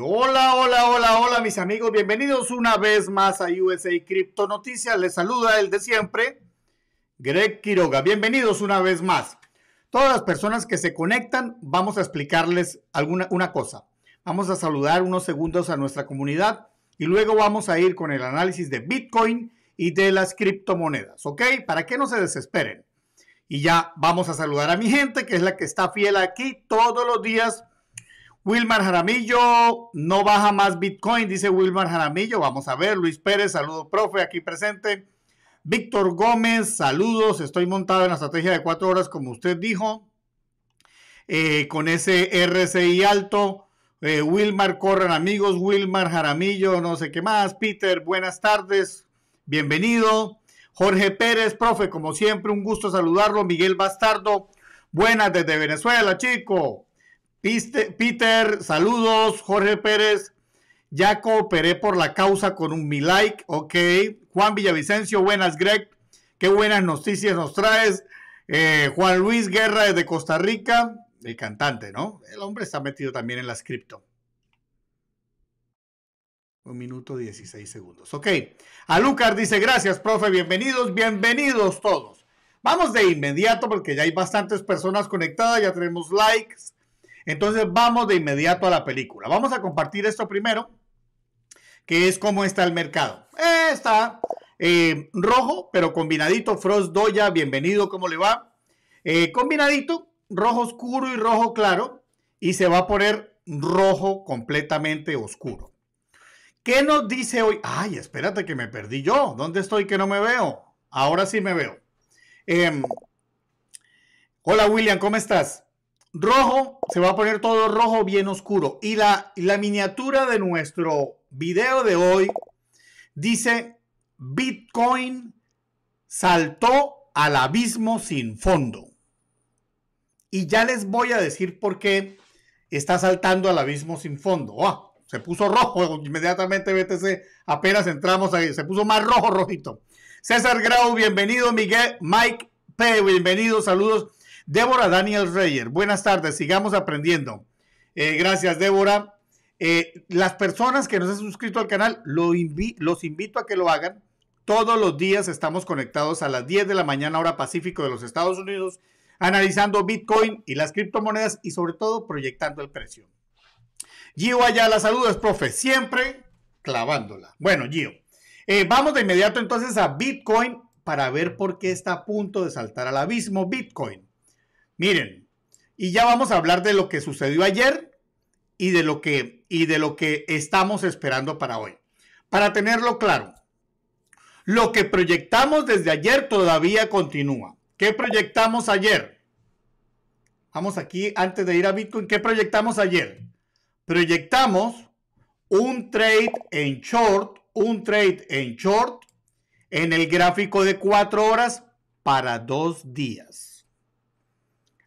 Hola, hola, hola, hola, mis amigos. Bienvenidos una vez más a USA Crypto Noticias. Les saluda el de siempre, Greg Quiroga. Bienvenidos una vez más. Todas las personas que se conectan, vamos a explicarles alguna una cosa. Vamos a saludar unos segundos a nuestra comunidad y luego vamos a ir con el análisis de Bitcoin y de las criptomonedas, ¿ok? Para que no se desesperen. Y ya vamos a saludar a mi gente, que es la que está fiel aquí todos los días Wilmar Jaramillo, no baja más Bitcoin, dice Wilmar Jaramillo. Vamos a ver, Luis Pérez, saludo, profe, aquí presente. Víctor Gómez, saludos, estoy montado en la estrategia de cuatro horas, como usted dijo, eh, con ese RCI alto. Eh, Wilmar Corran, amigos, Wilmar Jaramillo, no sé qué más. Peter, buenas tardes, bienvenido. Jorge Pérez, profe, como siempre, un gusto saludarlo. Miguel Bastardo, buenas desde Venezuela, chico. Peter, saludos. Jorge Pérez, ya cooperé por la causa con un mi like. Ok. Juan Villavicencio, buenas, Greg. Qué buenas noticias nos traes. Eh, Juan Luis Guerra de Costa Rica, el cantante, ¿no? El hombre está metido también en la cripto. Un minuto 16 segundos. Ok. Alucar dice, gracias, profe. Bienvenidos, bienvenidos todos. Vamos de inmediato porque ya hay bastantes personas conectadas, ya tenemos likes, entonces vamos de inmediato a la película. Vamos a compartir esto primero, que es cómo está el mercado. está eh, rojo, pero combinadito. Frost Doya, bienvenido, ¿cómo le va? Eh, combinadito, rojo oscuro y rojo claro. Y se va a poner rojo completamente oscuro. ¿Qué nos dice hoy? Ay, espérate que me perdí yo. ¿Dónde estoy que no me veo? Ahora sí me veo. Em, hola William, ¿cómo estás? rojo, se va a poner todo rojo bien oscuro. Y la, la miniatura de nuestro video de hoy dice Bitcoin saltó al abismo sin fondo. Y ya les voy a decir por qué está saltando al abismo sin fondo. Ah, se puso rojo inmediatamente BTC, apenas entramos ahí, se puso más rojo, rojito. César Grau, bienvenido, Miguel, Mike P, bienvenido, saludos. Débora Daniel Reyer, buenas tardes, sigamos aprendiendo. Eh, gracias, Débora. Eh, las personas que nos han suscrito al canal, los invito a que lo hagan. Todos los días estamos conectados a las 10 de la mañana, hora Pacífico de los Estados Unidos, analizando Bitcoin y las criptomonedas y sobre todo proyectando el precio. Gio la saludos, profe, siempre clavándola. Bueno, Gio, eh, vamos de inmediato entonces a Bitcoin para ver por qué está a punto de saltar al abismo Bitcoin. Miren, y ya vamos a hablar de lo que sucedió ayer y de lo que, y de lo que estamos esperando para hoy. Para tenerlo claro, lo que proyectamos desde ayer todavía continúa. ¿Qué proyectamos ayer? Vamos aquí, antes de ir a Bitcoin, ¿qué proyectamos ayer? Proyectamos un trade en short, un trade en short en el gráfico de cuatro horas para dos días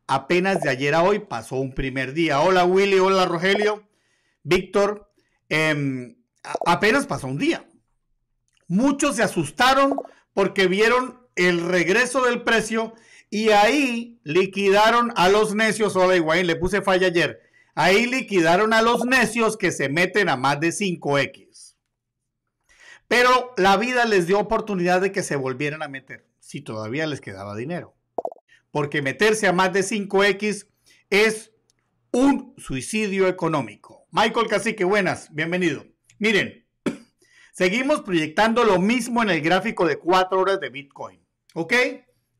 apenas de ayer a hoy, pasó un primer día. Hola Willy, hola Rogelio, Víctor, em, apenas pasó un día. Muchos se asustaron porque vieron el regreso del precio y ahí liquidaron a los necios. Hola Higuaín, le puse falla ayer. Ahí liquidaron a los necios que se meten a más de 5X. Pero la vida les dio oportunidad de que se volvieran a meter, si todavía les quedaba dinero porque meterse a más de 5X es un suicidio económico. Michael Cacique, buenas, bienvenido. Miren, seguimos proyectando lo mismo en el gráfico de 4 horas de Bitcoin, ¿ok?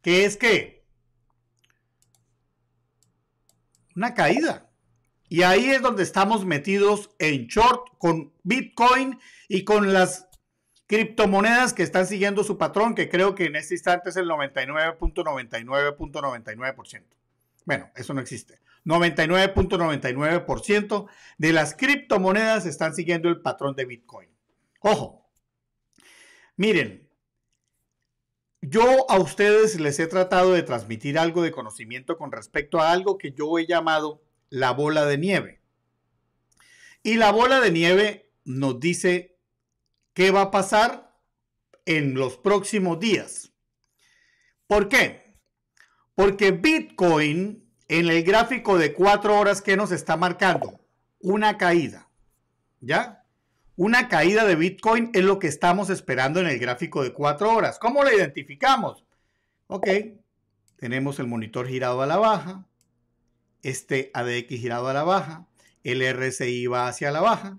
Que es que una caída. Y ahí es donde estamos metidos en short con Bitcoin y con las criptomonedas que están siguiendo su patrón, que creo que en este instante es el 99.99.99%. bueno, eso no existe. 99.99% de las criptomonedas están siguiendo el patrón de Bitcoin. Ojo, miren, yo a ustedes les he tratado de transmitir algo de conocimiento con respecto a algo que yo he llamado la bola de nieve. Y la bola de nieve nos dice qué va a pasar en los próximos días. ¿Por qué? Porque Bitcoin en el gráfico de cuatro horas que nos está marcando una caída, ¿ya? Una caída de Bitcoin es lo que estamos esperando en el gráfico de cuatro horas. ¿Cómo lo identificamos? Ok, tenemos el monitor girado a la baja, este ADX girado a la baja, el RSI va hacia la baja,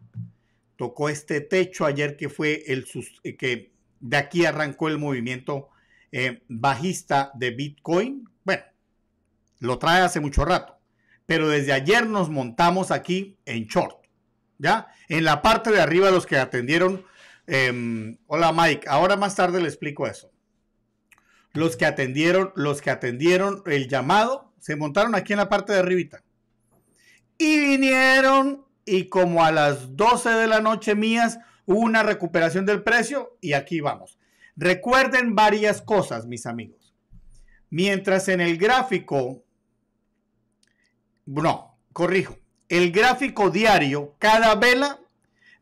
tocó este techo ayer que fue el eh, que de aquí arrancó el movimiento eh, bajista de Bitcoin. Bueno, lo trae hace mucho rato, pero desde ayer nos montamos aquí en short, ¿ya? En la parte de arriba los que atendieron, em, hola Mike, ahora más tarde le explico eso. Los que atendieron, los que atendieron el llamado, se montaron aquí en la parte de arribita y vinieron y como a las 12 de la noche mías hubo una recuperación del precio y aquí vamos. Recuerden varias cosas, mis amigos. Mientras en el gráfico, no, corrijo, el gráfico diario, cada vela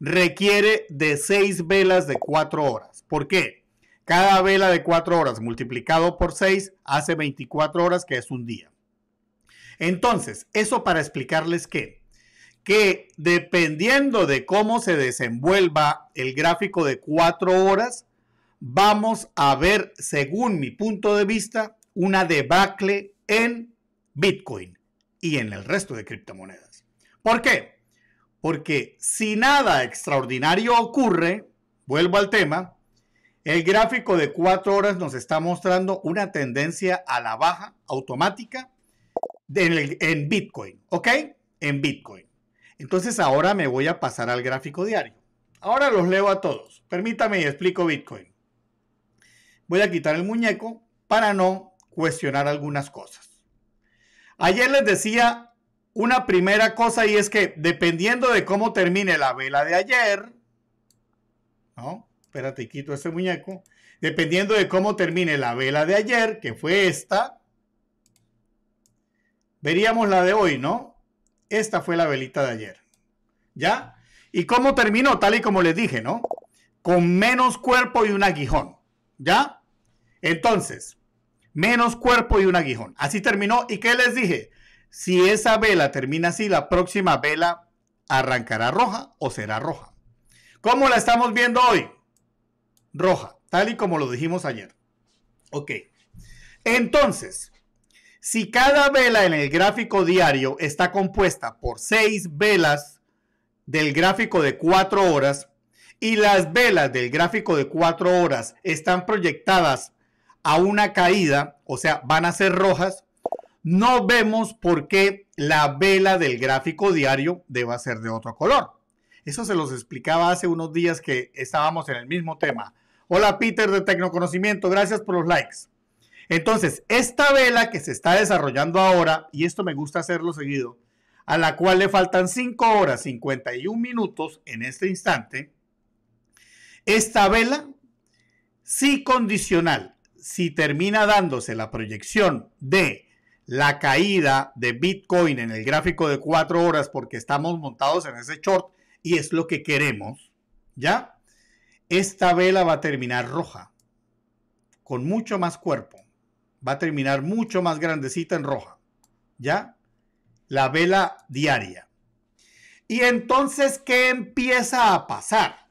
requiere de 6 velas de 4 horas. ¿Por qué? Cada vela de 4 horas multiplicado por 6 hace 24 horas, que es un día. Entonces, eso para explicarles que que dependiendo de cómo se desenvuelva el gráfico de cuatro horas, vamos a ver, según mi punto de vista, una debacle en Bitcoin y en el resto de criptomonedas. ¿Por qué? Porque si nada extraordinario ocurre, vuelvo al tema, el gráfico de cuatro horas nos está mostrando una tendencia a la baja automática en, en Bitcoin, ¿ok? En Bitcoin. Entonces ahora me voy a pasar al gráfico diario. Ahora los leo a todos. Permítame y explico Bitcoin. Voy a quitar el muñeco para no cuestionar algunas cosas. Ayer les decía una primera cosa y es que dependiendo de cómo termine la vela de ayer, ¿no? Espérate, quito ese muñeco. Dependiendo de cómo termine la vela de ayer, que fue esta, veríamos la de hoy, ¿no? Esta fue la velita de ayer. ¿Ya? ¿Y cómo terminó? Tal y como les dije, ¿no? Con menos cuerpo y un aguijón. ¿Ya? Entonces, menos cuerpo y un aguijón. Así terminó. ¿Y qué les dije? Si esa vela termina así, la próxima vela arrancará roja o será roja. ¿Cómo la estamos viendo hoy? Roja, tal y como lo dijimos ayer. Ok. Entonces, si cada vela en el gráfico diario está compuesta por seis velas del gráfico de cuatro horas y las velas del gráfico de cuatro horas están proyectadas a una caída, o sea, van a ser rojas, no vemos por qué la vela del gráfico diario deba ser de otro color. Eso se los explicaba hace unos días que estábamos en el mismo tema. Hola Peter de Tecnoconocimiento, gracias por los likes. Entonces, esta vela que se está desarrollando ahora, y esto me gusta hacerlo seguido, a la cual le faltan 5 horas 51 minutos en este instante, esta vela, si condicional, si termina dándose la proyección de la caída de Bitcoin en el gráfico de 4 horas, porque estamos montados en ese short y es lo que queremos, ¿ya? Esta vela va a terminar roja, con mucho más cuerpo va a terminar mucho más grandecita en roja. ¿Ya? La vela diaria. Y entonces, ¿qué empieza a pasar?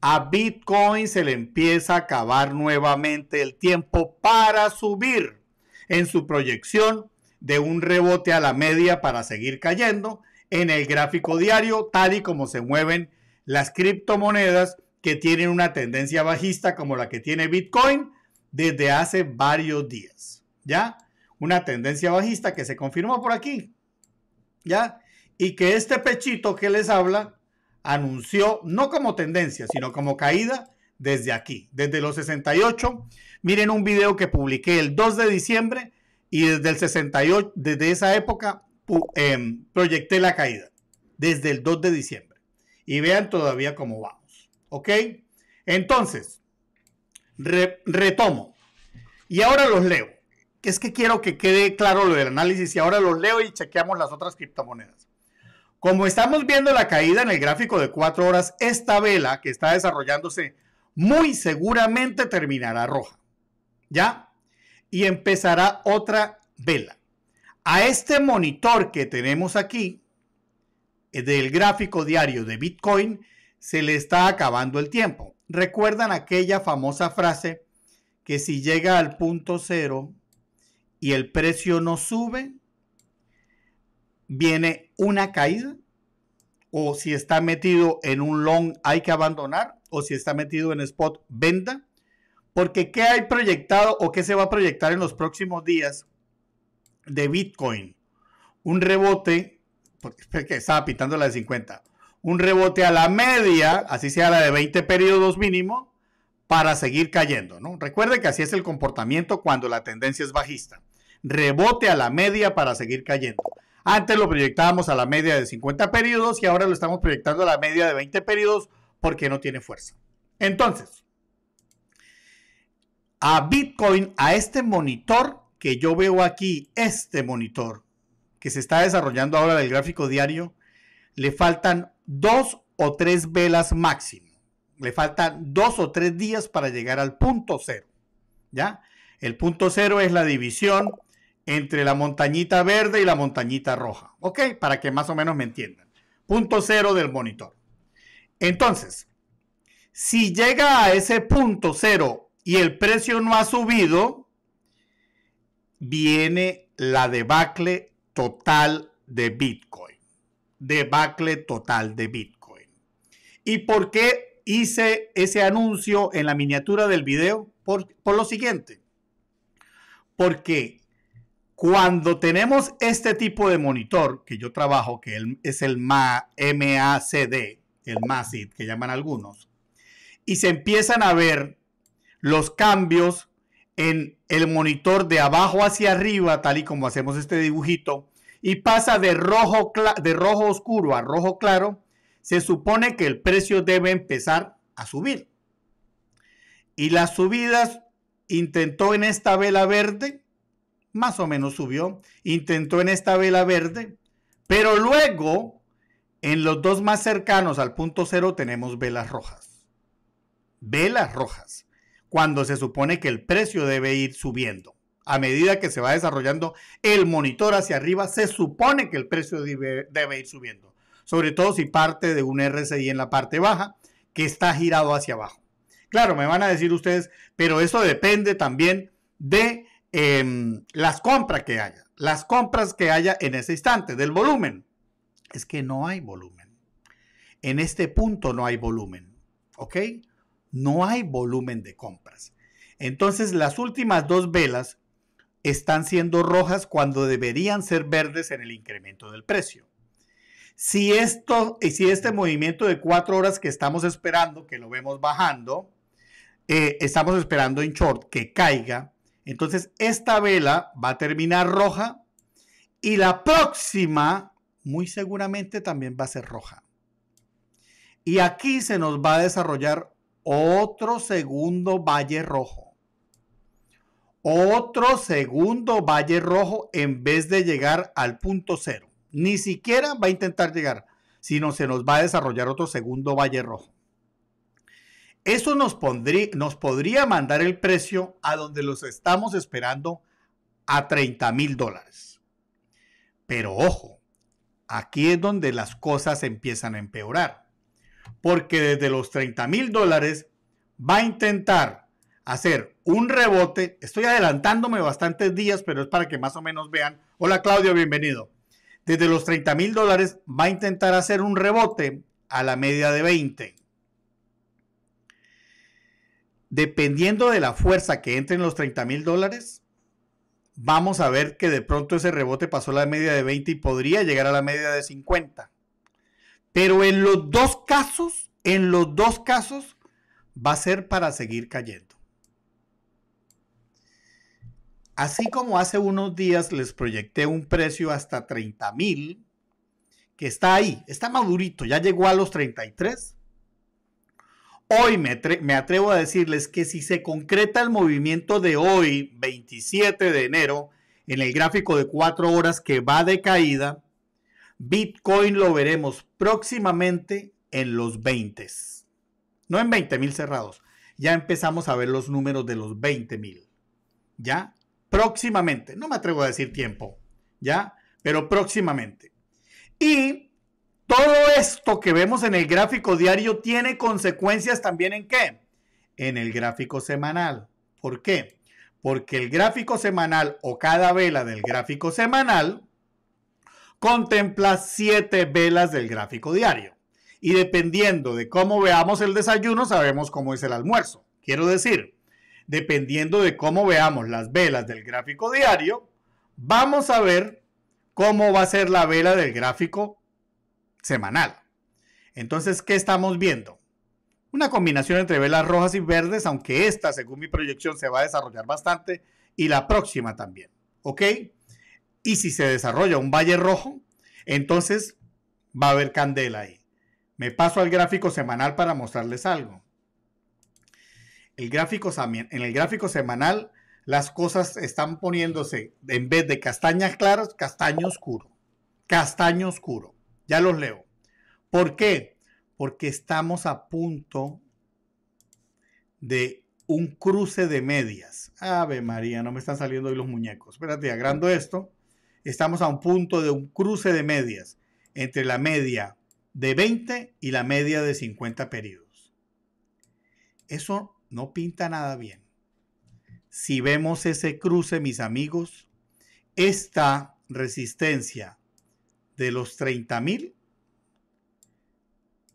A Bitcoin se le empieza a acabar nuevamente el tiempo para subir en su proyección de un rebote a la media para seguir cayendo en el gráfico diario, tal y como se mueven las criptomonedas que tienen una tendencia bajista como la que tiene Bitcoin desde hace varios días, ¿ya? Una tendencia bajista que se confirmó por aquí, ¿ya? Y que este pechito que les habla anunció, no como tendencia, sino como caída desde aquí, desde los 68. Miren un video que publiqué el 2 de diciembre y desde el 68, desde esa época, em, proyecté la caída, desde el 2 de diciembre. Y vean todavía cómo vamos, ¿ok? Entonces, retomo. Y ahora los leo. Es que quiero que quede claro lo del análisis y ahora los leo y chequeamos las otras criptomonedas. Como estamos viendo la caída en el gráfico de cuatro horas, esta vela que está desarrollándose muy seguramente terminará roja. ¿Ya? Y empezará otra vela. A este monitor que tenemos aquí, eh, del gráfico diario de Bitcoin, se le está acabando el tiempo. ¿Recuerdan aquella famosa frase que si llega al punto cero y el precio no sube, viene una caída? ¿O si está metido en un long hay que abandonar? ¿O si está metido en spot venda? Porque ¿qué hay proyectado o qué se va a proyectar en los próximos días de Bitcoin? Un rebote, porque estaba pintando la de 50 un rebote a la media, así sea la de 20 periodos mínimo, para seguir cayendo. ¿no? Recuerde que así es el comportamiento cuando la tendencia es bajista. Rebote a la media para seguir cayendo. Antes lo proyectábamos a la media de 50 periodos y ahora lo estamos proyectando a la media de 20 periodos porque no tiene fuerza. Entonces, a Bitcoin, a este monitor que yo veo aquí, este monitor que se está desarrollando ahora del gráfico diario, le faltan dos o tres velas máximo. Le faltan dos o tres días para llegar al punto cero. ¿Ya? El punto cero es la división entre la montañita verde y la montañita roja. ¿Ok? Para que más o menos me entiendan. Punto cero del monitor. Entonces, si llega a ese punto cero y el precio no ha subido, viene la debacle total de Bitcoin debacle total de Bitcoin. ¿Y por qué hice ese anuncio en la miniatura del video? Por, por lo siguiente. Porque cuando tenemos este tipo de monitor que yo trabajo, que es el MACD, el MACD que llaman algunos, y se empiezan a ver los cambios en el monitor de abajo hacia arriba, tal y como hacemos este dibujito, y pasa de rojo, de rojo oscuro a rojo claro, se supone que el precio debe empezar a subir. Y las subidas intentó en esta vela verde, más o menos subió, intentó en esta vela verde, pero luego en los dos más cercanos al punto cero tenemos velas rojas. Velas rojas, cuando se supone que el precio debe ir subiendo a medida que se va desarrollando el monitor hacia arriba, se supone que el precio debe, ir subiendo, sobre todo si parte de un RSI en la parte baja que está girado hacia abajo. Claro, me van a decir ustedes, pero eso depende también de em, las compras que haya, las compras que haya en ese instante, del volumen. Es que no hay volumen. En este punto no hay volumen, ¿ok? No hay volumen de compras. Entonces las últimas dos velas están siendo rojas cuando deberían ser verdes en el incremento del precio. Si, esto, si este movimiento de cuatro horas que estamos esperando, que lo vemos bajando, eh, estamos esperando en short que caiga, entonces esta vela va a terminar roja y la próxima muy seguramente también va a ser roja. Y aquí se nos va a desarrollar otro segundo valle rojo. Otro segundo Valle Rojo en vez de llegar al punto cero. Ni siquiera va a intentar llegar, sino se nos va a desarrollar otro segundo Valle Rojo. Eso nos, pondría, nos podría mandar el precio a donde los estamos esperando a 30 mil dólares. Pero ojo, aquí es donde las cosas empiezan a empeorar. Porque desde los 30 mil dólares va a intentar hacer un rebote. Estoy adelantándome bastantes días, pero es para que más o menos vean. Hola Claudio, bienvenido. Desde los 30 mil dólares va a intentar hacer un rebote a la media de 20. Dependiendo de la fuerza que entre en los 30 mil dólares, vamos a ver que de pronto ese rebote pasó a la media de 20 y podría llegar a la media de 50. Pero en los dos casos, en los dos casos, va a ser para seguir cayendo. Así como hace unos días les proyecté un precio hasta $30,000, mil, que está ahí, está madurito, ya llegó a los 33. Hoy me, atrevo a decirles que si se concreta el movimiento de hoy, 27 de enero, en el gráfico de cuatro horas que va de caída, Bitcoin lo veremos próximamente en los 20. No en $20,000 mil cerrados. Ya empezamos a ver los números de los $20,000. mil. ¿Ya? próximamente, no me atrevo a decir tiempo, ¿ya? Pero próximamente. Y todo esto que vemos en el gráfico diario tiene consecuencias también en qué? En el gráfico semanal. ¿Por qué? Porque el gráfico semanal o cada vela del gráfico semanal contempla siete velas del gráfico diario. Y dependiendo de cómo veamos el desayuno, sabemos cómo es el almuerzo. Quiero decir, dependiendo de cómo veamos las velas del gráfico diario, vamos a ver cómo va a ser la vela del gráfico semanal. Entonces, ¿qué estamos viendo? Una combinación entre velas rojas y verdes, aunque esta, según mi proyección, se va a desarrollar bastante y la próxima también. ¿Ok? Y si se desarrolla un valle rojo, entonces va a haber candela ahí. Me paso al gráfico semanal para mostrarles algo el gráfico, en el gráfico semanal las cosas están poniéndose en vez de castañas claras, castaño oscuro. Castaño oscuro. Ya los leo. ¿Por qué? Porque estamos a punto de un cruce de medias. Ave María, no me están saliendo hoy los muñecos. Espérate, agrando esto. Estamos a un punto de un cruce de medias entre la media de 20 y la media de 50 periodos. Eso no pinta nada bien. Si vemos ese cruce, mis amigos, esta resistencia de los 30 mil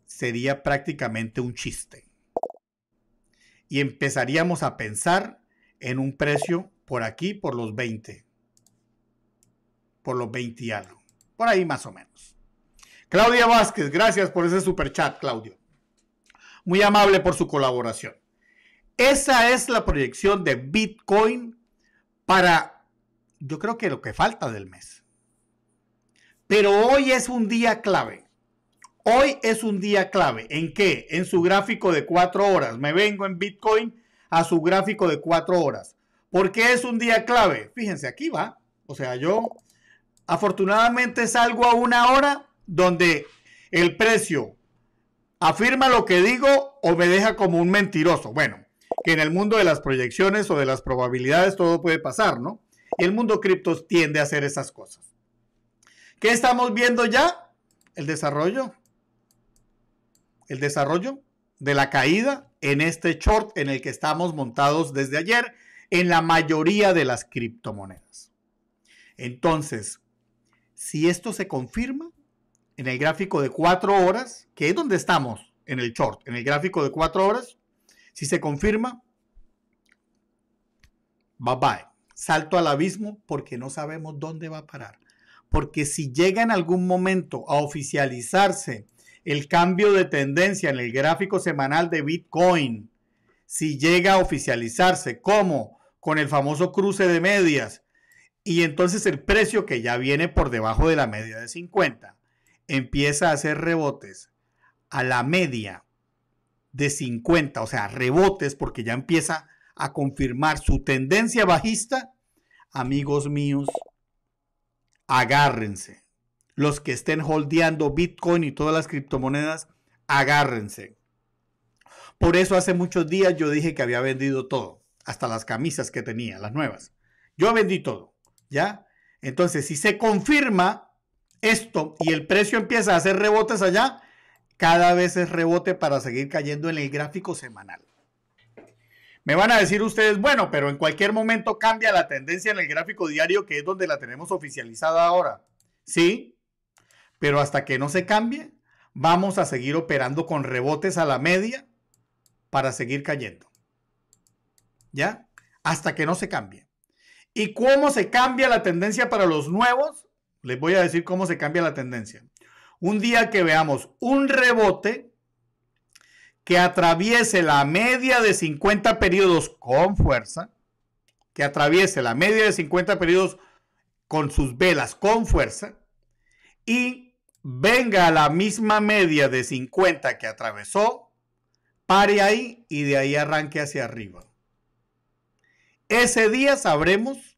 sería prácticamente un chiste. Y empezaríamos a pensar en un precio por aquí, por los 20. Por los 20 y algo. Por ahí más o menos. Claudia Vázquez, gracias por ese super chat, Claudio. Muy amable por su colaboración. Esa es la proyección de Bitcoin para, yo creo que lo que falta del mes. Pero hoy es un día clave. Hoy es un día clave. ¿En qué? En su gráfico de cuatro horas. Me vengo en Bitcoin a su gráfico de cuatro horas. ¿Por qué es un día clave? Fíjense, aquí va. O sea, yo afortunadamente salgo a una hora donde el precio afirma lo que digo o me deja como un mentiroso. Bueno, que en el mundo de las proyecciones o de las probabilidades todo puede pasar, ¿no? Y el mundo criptos tiende a hacer esas cosas. ¿Qué estamos viendo ya? El desarrollo. El desarrollo de la caída en este short en el que estamos montados desde ayer en la mayoría de las criptomonedas. Entonces, si esto se confirma en el gráfico de cuatro horas, que es donde estamos en el short, en el gráfico de cuatro horas, si se confirma, bye bye. Salto al abismo porque no sabemos dónde va a parar. Porque si llega en algún momento a oficializarse el cambio de tendencia en el gráfico semanal de Bitcoin, si llega a oficializarse, como Con el famoso cruce de medias. Y entonces el precio que ya viene por debajo de la media de 50 empieza a hacer rebotes a la media de 50, o sea, rebotes, porque ya empieza a confirmar su tendencia bajista, amigos míos, agárrense. Los que estén holdeando Bitcoin y todas las criptomonedas, agárrense. Por eso hace muchos días yo dije que había vendido todo, hasta las camisas que tenía, las nuevas. Yo vendí todo, ¿ya? Entonces, si se confirma esto y el precio empieza a hacer rebotes allá, cada vez es rebote para seguir cayendo en el gráfico semanal. Me van a decir ustedes, bueno, pero en cualquier momento cambia la tendencia en el gráfico diario, que es donde la tenemos oficializada ahora. Sí, pero hasta que no se cambie, vamos a seguir operando con rebotes a la media para seguir cayendo. ¿Ya? Hasta que no se cambie. ¿Y cómo se cambia la tendencia para los nuevos? Les voy a decir cómo se cambia la tendencia. Un día que veamos un rebote que atraviese la media de 50 periodos con fuerza, que atraviese la media de 50 periodos con sus velas con fuerza y venga a la misma media de 50 que atravesó, pare ahí y de ahí arranque hacia arriba. Ese día sabremos,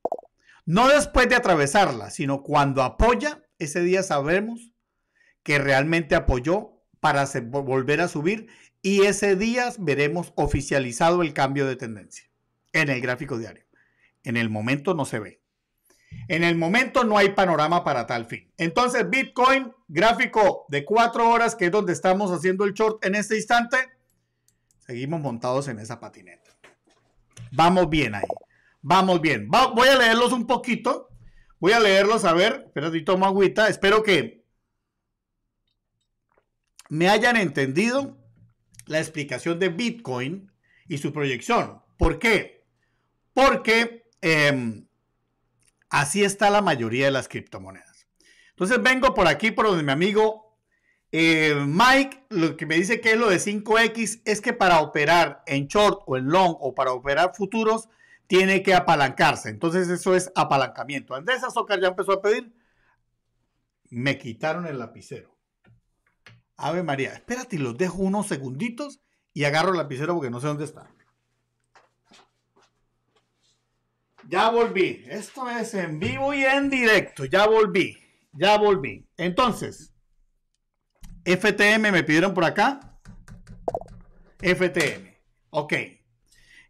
no después de atravesarla, sino cuando apoya, ese día sabremos que realmente apoyó para volver a subir y ese día veremos oficializado el cambio de tendencia en el gráfico diario. En el momento no se ve. En el momento no hay panorama para tal fin. Entonces, Bitcoin, gráfico de cuatro horas, que es donde estamos haciendo el short en este instante, seguimos montados en esa patineta. Vamos bien ahí. Vamos bien. voy a leerlos un poquito. Voy a leerlos, a ver, si tomo agüita. Espero que me hayan entendido la explicación de Bitcoin y su proyección. ¿Por qué? Porque em, así está la mayoría de las criptomonedas. Entonces vengo por aquí, por donde mi amigo eh, Mike, lo que me dice que es lo de 5X es que para operar en short o en long o para operar futuros, tiene que apalancarse. Entonces eso es apalancamiento. Andrés Azócar ya empezó a pedir, me quitaron el lapicero. Ave María. Espérate, los dejo unos segunditos y agarro el lapicero porque no sé dónde está. Ya volví. Esto es en vivo y en directo. Ya volví. Ya volví. Entonces, FTM me pidieron por acá. FTM. Ok.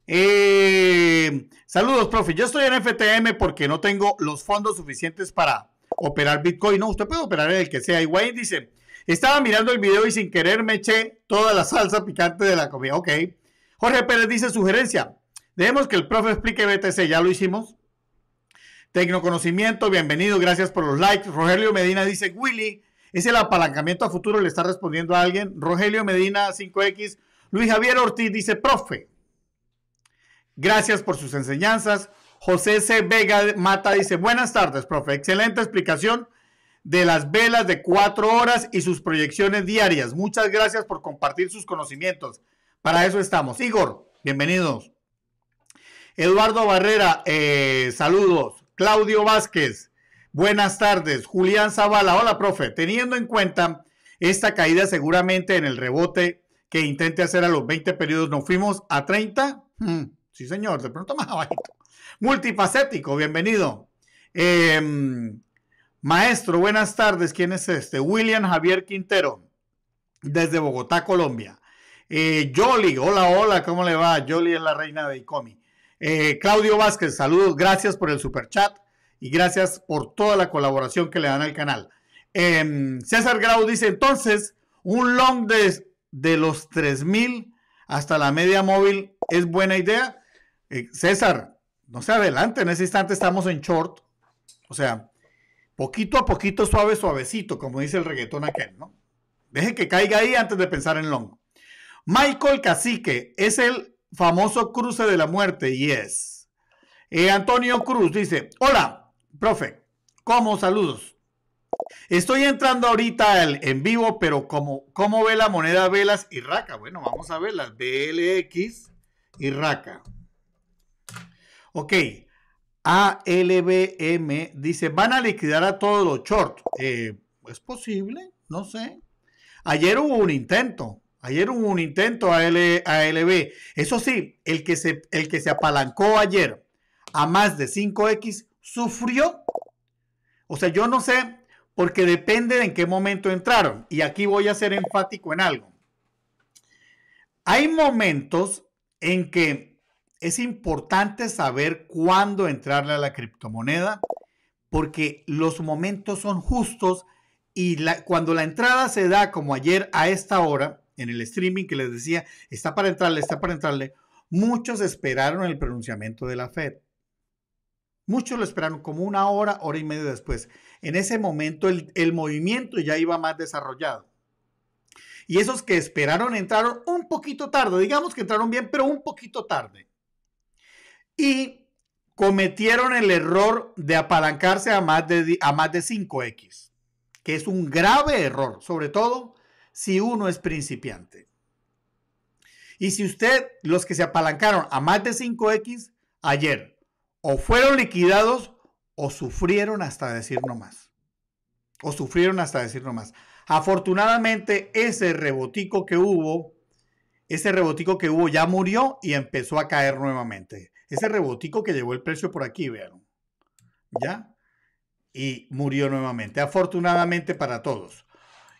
Eh, saludos, profe. Yo estoy en FTM porque no tengo los fondos suficientes para operar Bitcoin. No, usted puede operar el que sea. Igual dice, estaba mirando el video y sin querer me eché toda la salsa picante de la comida. Ok. Jorge Pérez dice sugerencia. Debemos que el profe explique BTC. Ya lo hicimos. Tecnoconocimiento, bienvenido. Gracias por los likes. Rogelio Medina dice, Willy, ¿es el apalancamiento a futuro? ¿Le está respondiendo a alguien? Rogelio Medina 5X. Luis Javier Ortiz dice, profe. Gracias por sus enseñanzas. José C. Vega Mata dice, buenas tardes, profe. Excelente explicación de las velas de cuatro horas y sus proyecciones diarias. Muchas gracias por compartir sus conocimientos. Para eso estamos. Igor, bienvenidos. Eduardo Barrera, eh, saludos. Claudio Vázquez, buenas tardes. Julián Zavala, hola, profe. Teniendo en cuenta esta caída seguramente en el rebote que intente hacer a los 20 periodos, ¿nos fuimos a 30? Hmm, sí, señor, de pronto más abajo. Multifacético, bienvenido. Em, Maestro, buenas tardes. ¿Quién es este? William Javier Quintero, desde Bogotá, Colombia. Eh, Jolly, hola, hola, ¿cómo le va? Jolly es la reina de Icomi. Eh, Claudio Vázquez, saludos, gracias por el super chat y gracias por toda la colaboración que le dan al canal. Em, César Grau dice, entonces, un long de, de los 3000 hasta la media móvil es buena idea. Eh, César, no se adelante, en ese instante estamos en short. O sea, Poquito a poquito, suave, suavecito, como dice el reggaetón aquel, ¿no? Deje que caiga ahí antes de pensar en Long. Michael Cacique es el famoso cruce de la muerte y es. Eh, Antonio Cruz dice, hola, profe, ¿cómo saludos? Estoy entrando ahorita en vivo, pero como cómo ve la moneda velas y raca? Bueno, vamos a verlas. BLX y raca. Ok. ALBM dice, van a liquidar a todos los shorts. Eh, es pues, posible, no sé. Ayer hubo un intento, ayer hubo un intento a ALB. Eso sí, el que se, el que se apalancó ayer a más de 5X sufrió. O sea, yo no sé, porque depende de en qué momento entraron. Y aquí voy a ser enfático en algo. Hay momentos en que es importante saber cuándo entrarle a la criptomoneda porque los momentos son justos y cuando la entrada se da, como ayer a esta hora, en el streaming que les decía, está para entrarle, está para entrarle, muchos esperaron el pronunciamiento de la Fed. Muchos lo esperaron como una hora, hora y media después. En ese momento el movimiento ya iba más desarrollado. Y esos que esperaron entraron un poquito tarde, digamos que entraron bien, pero un poquito tarde y cometieron el error de apalancarse a más de, a más de 5X, que es un grave error, sobre todo si uno es principiante. Y si usted, los que se apalancaron a más de 5X ayer, o fueron liquidados o sufrieron hasta decir no más. O sufrieron hasta decir nomás. Afortunadamente, ese rebotico que hubo, ese rebotico que hubo ya murió y empezó a caer nuevamente ese rebotico que llevó el precio por aquí, vean. ¿Ya? Y murió nuevamente, afortunadamente para todos.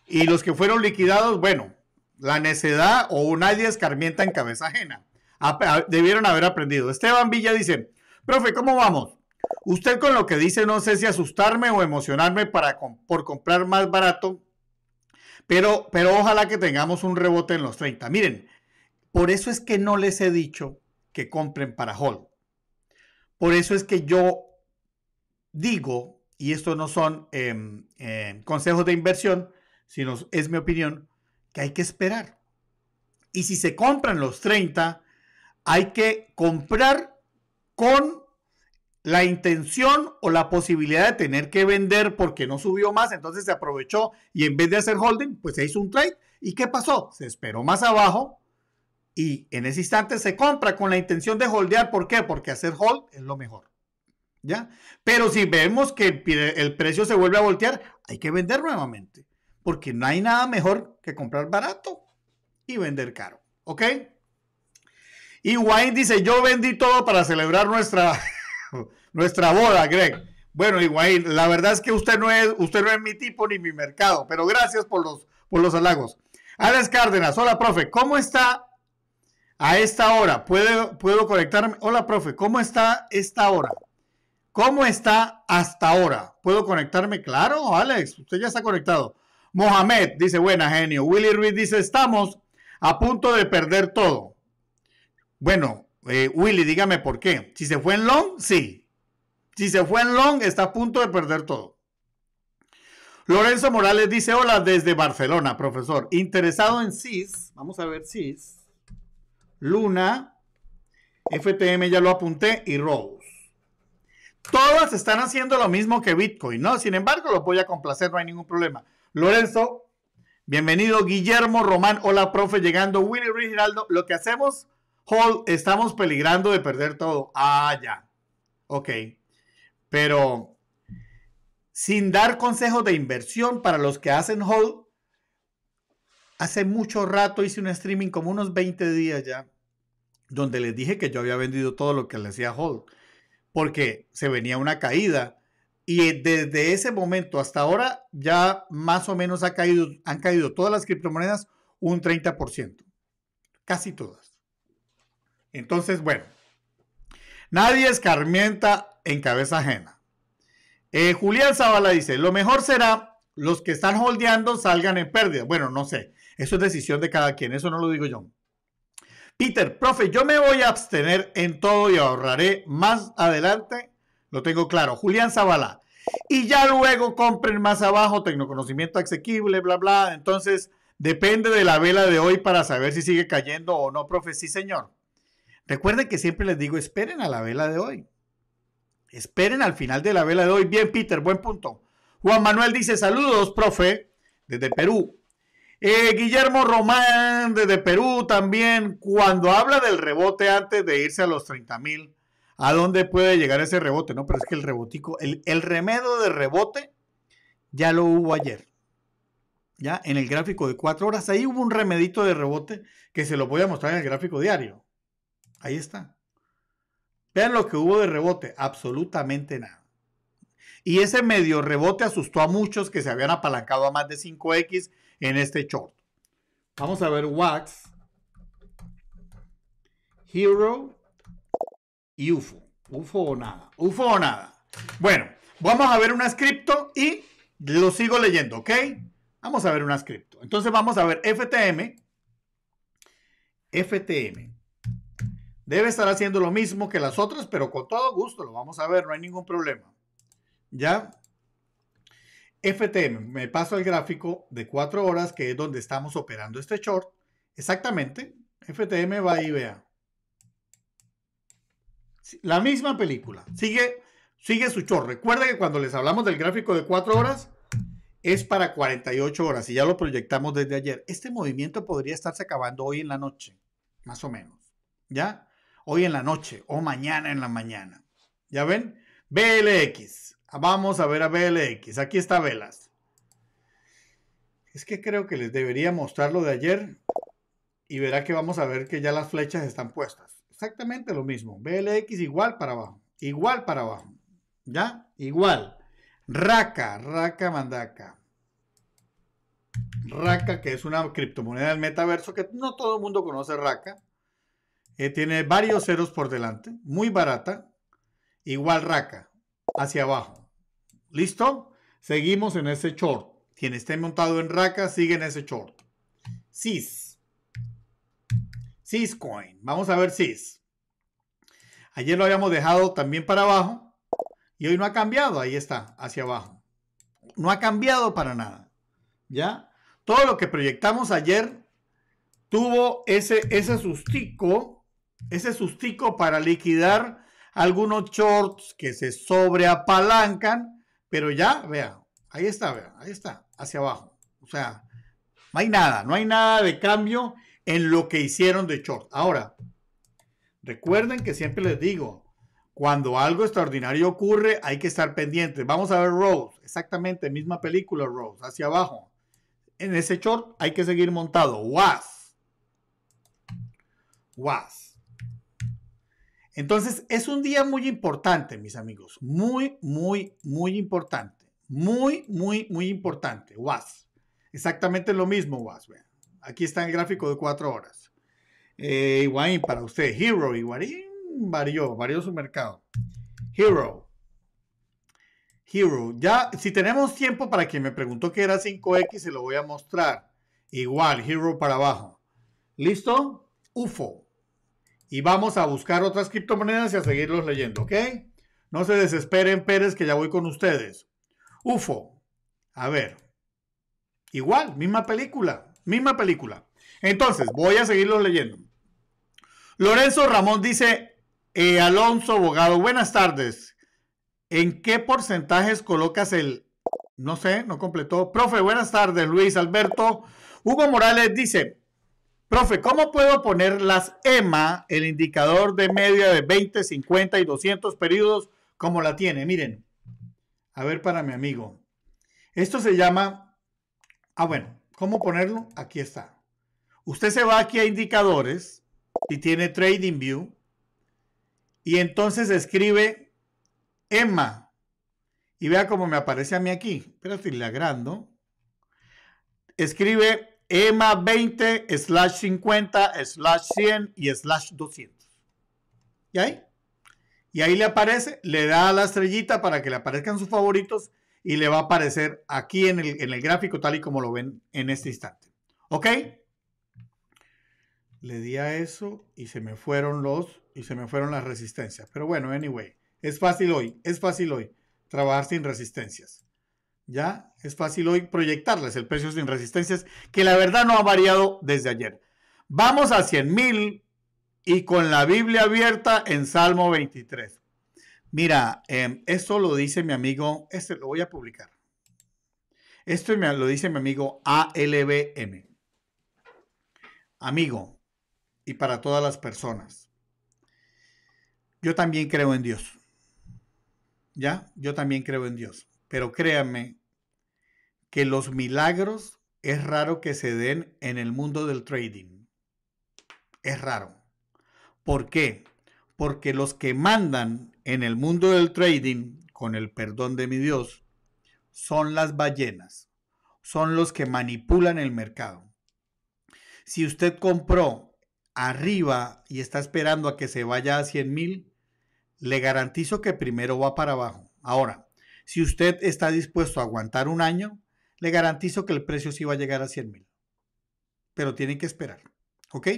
Y los que fueron liquidados, bueno, la necedad o nadie escarmienta en cabeza ajena. debieron haber aprendido. Esteban Villa dice, profe, ¿cómo vamos? Usted con lo que dice no sé si asustarme o emocionarme para, por comprar más barato, pero, pero ojalá que tengamos un rebote en los 30. Miren, por eso es que no les he dicho que compren para hold. Por eso es que yo digo, y esto no son em, em, consejos de inversión, sino es mi opinión, que hay que esperar. Y si se compran los 30, hay que comprar con la intención o la posibilidad de tener que vender porque no subió más, entonces se aprovechó y en vez de hacer holding, pues se hizo un trade. ¿Y qué pasó? Se esperó más abajo y en ese instante se compra con la intención de holdear. ¿Por qué? Porque hacer hold es lo mejor. ¿Ya? Pero si vemos que el precio se vuelve a voltear, hay que vender nuevamente. Porque no hay nada mejor que comprar barato y vender caro. ¿Ok? Y Wayne dice, yo vendí todo para celebrar nuestra, nuestra boda, Greg. Bueno, Higuaín, la verdad es que usted no es, usted no es mi tipo ni mi mercado, pero gracias por los, por los halagos. Alex Cárdenas, hola profe, ¿cómo está a esta hora, ¿puedo, puedo conectarme? Hola, profe, ¿cómo está esta hora? ¿Cómo está hasta ahora? ¿Puedo conectarme? Claro, Alex, usted ya está conectado. Mohamed dice, buena genio. Willy Ruiz dice, estamos a punto de perder todo. Bueno, eh, Willy, dígame por qué. Si se fue en long, sí. Si se fue en long, está a punto de perder todo. Lorenzo Morales dice, hola desde Barcelona, profesor. Interesado en CIS, vamos a ver CIS. Luna, FTM ya lo apunté y Rose. Todas están haciendo lo mismo que Bitcoin, ¿no? Sin embargo, los voy a complacer, no hay ningún problema. Lorenzo, bienvenido. Guillermo Román, hola, profe, llegando. Willy Ruiz lo que hacemos, Hall, estamos peligrando de perder todo. Ah, ya. Ok. Pero sin dar consejos de inversión para los que hacen Hold, hace mucho rato hice un streaming, como unos 20 días ya donde les dije que yo había vendido todo lo que le hacía Hold, porque se venía una caída. Y desde ese momento hasta ahora ya más o menos ha caído, han caído todas las criptomonedas un 30%, casi todas. Entonces, bueno, nadie escarmienta en cabeza ajena. Eh, Julián Zavala dice, lo mejor será los que están holdeando salgan en pérdida. Bueno, no sé, eso es decisión de cada quien, eso no lo digo yo. Peter, profe, yo me voy a abstener en todo y ahorraré más adelante. Lo tengo claro. Julián Zavala. Y ya luego compren más abajo, tecnoconocimiento asequible, bla, bla. Entonces, depende de la vela de hoy para saber si sigue cayendo o no, profe. Sí, señor. Recuerden que siempre les digo, esperen a la vela de hoy. Esperen al final de la vela de hoy. Bien, Peter, buen punto. Juan Manuel dice, saludos, profe, desde Perú. Eh, Guillermo Román desde Perú también, cuando habla del rebote antes de irse a los 30 mil, ¿a dónde puede llegar ese rebote? No, pero es que el rebotico, el, remedio de rebote ya lo hubo ayer. Ya en el gráfico de cuatro horas, ahí hubo un remedito de rebote que se lo voy a mostrar en el gráfico diario. Ahí está. Vean lo que hubo de rebote, absolutamente nada. Y ese medio rebote asustó a muchos que se habían apalancado a más de 5X en este short. Vamos a ver Wax, Hero y UFO. UFO o nada. UFO o nada. Bueno, vamos a ver un scripto y lo sigo leyendo, ¿ok? Vamos a ver un ascripto. Entonces vamos a ver FTM. FTM. Debe estar haciendo lo mismo que las otras, pero con todo gusto lo vamos a ver, no hay ningún problema. ¿Ya? FTM, me paso al gráfico de 4 horas, que es donde estamos operando este short. Exactamente, FTM va y vea. La misma película, sigue, sigue su short. Recuerda que cuando les hablamos del gráfico de 4 horas, es para 48 horas y ya lo proyectamos desde ayer. Este movimiento podría estarse acabando hoy en la noche, más o menos. ¿Ya? Hoy en la noche o mañana en la mañana. ¿Ya ven? BLX. Ah, vamos a ver a BLX. Aquí está Velas. Es que creo que les debería mostrar lo de ayer y verá que vamos a ver que ya las flechas están puestas. Exactamente lo mismo. BLX igual para abajo. Igual para abajo. ¿Ya? Igual. Raca, Raca Mandaca. Raca, que es una criptomoneda del metaverso que no todo el mundo conoce Raca. Eh, tiene varios ceros por delante, muy barata. Igual Raca, hacia abajo. ¿Listo? Seguimos en ese short. Quien esté montado en raca sigue en ese short. CIS. coin Vamos a ver SIS. Ayer lo habíamos dejado también para abajo y hoy no ha cambiado. Ahí está, hacia abajo. No ha cambiado para nada. ¿Ya? Todo lo que proyectamos ayer tuvo ese, ese sustico, ese sustico para liquidar algunos shorts que se sobreapalancan pero ya, vea, ahí está, vea, ahí está, hacia abajo. O sea, no hay nada, no hay nada de cambio en lo que hicieron de short. Ahora, recuerden que siempre les digo, cuando algo extraordinario ocurre, hay que estar pendientes. Vamos a ver Rose, exactamente, misma película Rose, hacia abajo. En ese short hay que seguir montado. Was. Was. Entonces, es un día muy importante, mis amigos. Muy, muy, muy importante. Muy, muy, muy importante. WAS. Exactamente lo mismo, WAS. Aquí está el gráfico de cuatro horas. Eh, Iguain para usted. Hero. Iguain varió, varió su mercado. Hero. Hero. Ya, si tenemos tiempo para quien me preguntó que era 5X, se lo voy a mostrar. Igual, Hero para abajo. ¿Listo? UFO y vamos a buscar otras criptomonedas y a seguirlos leyendo, ¿ok? No se desesperen, Pérez, que ya voy con ustedes. UFO. A ver. Igual, misma película, misma película. Entonces, voy a seguirlos leyendo. Lorenzo Ramón dice, eh, Alonso Bogado, buenas tardes. ¿En qué porcentajes colocas el... No sé, no completó. Profe, buenas tardes, Luis Alberto. Hugo Morales dice, Profe, ¿cómo puedo poner las EMA, el indicador de media de 20, 50 y 200 periodos, como la tiene? Miren, a ver para mi amigo. Esto se llama, ah bueno, ¿cómo ponerlo? Aquí está. Usted se va aquí a indicadores y tiene Trading View y entonces escribe EMA. Y vea cómo me aparece a mí aquí. Espérate, le agrando. Escribe EMA 20, slash 50, slash 100 y slash 200. ¿Y ahí? Y ahí le aparece, le da a la estrellita para que le aparezcan sus favoritos y le va a aparecer aquí en el, gráfico tal y como lo ven en este instante. ¿Ok? Le di a eso y se me fueron los y se me fueron las resistencias. Pero bueno, anyway, es fácil hoy, es fácil hoy trabajar sin resistencias. Ya es fácil hoy proyectarles el precio sin resistencias, que la verdad no ha variado desde ayer. Vamos a 100 mil y con la Biblia abierta en Salmo 23. Mira, em, esto lo dice mi amigo, este lo voy a publicar. Esto me, lo dice mi amigo ALBM. Amigo, y para todas las personas. Yo también creo en Dios. ¿Ya? Yo también creo en Dios. Pero créanme que los milagros es raro que se den en el mundo del trading. Es raro. ¿Por qué? Porque los que mandan en el mundo del trading, con el perdón de mi Dios, son las ballenas. Son los que manipulan el mercado. Si usted compró arriba y está esperando a que se vaya a 100 mil, le garantizo que primero va para abajo. Ahora, si usted está dispuesto a aguantar un año, le garantizo que el precio sí va a llegar a 100 mil. Pero tienen que esperar. ¿Ok?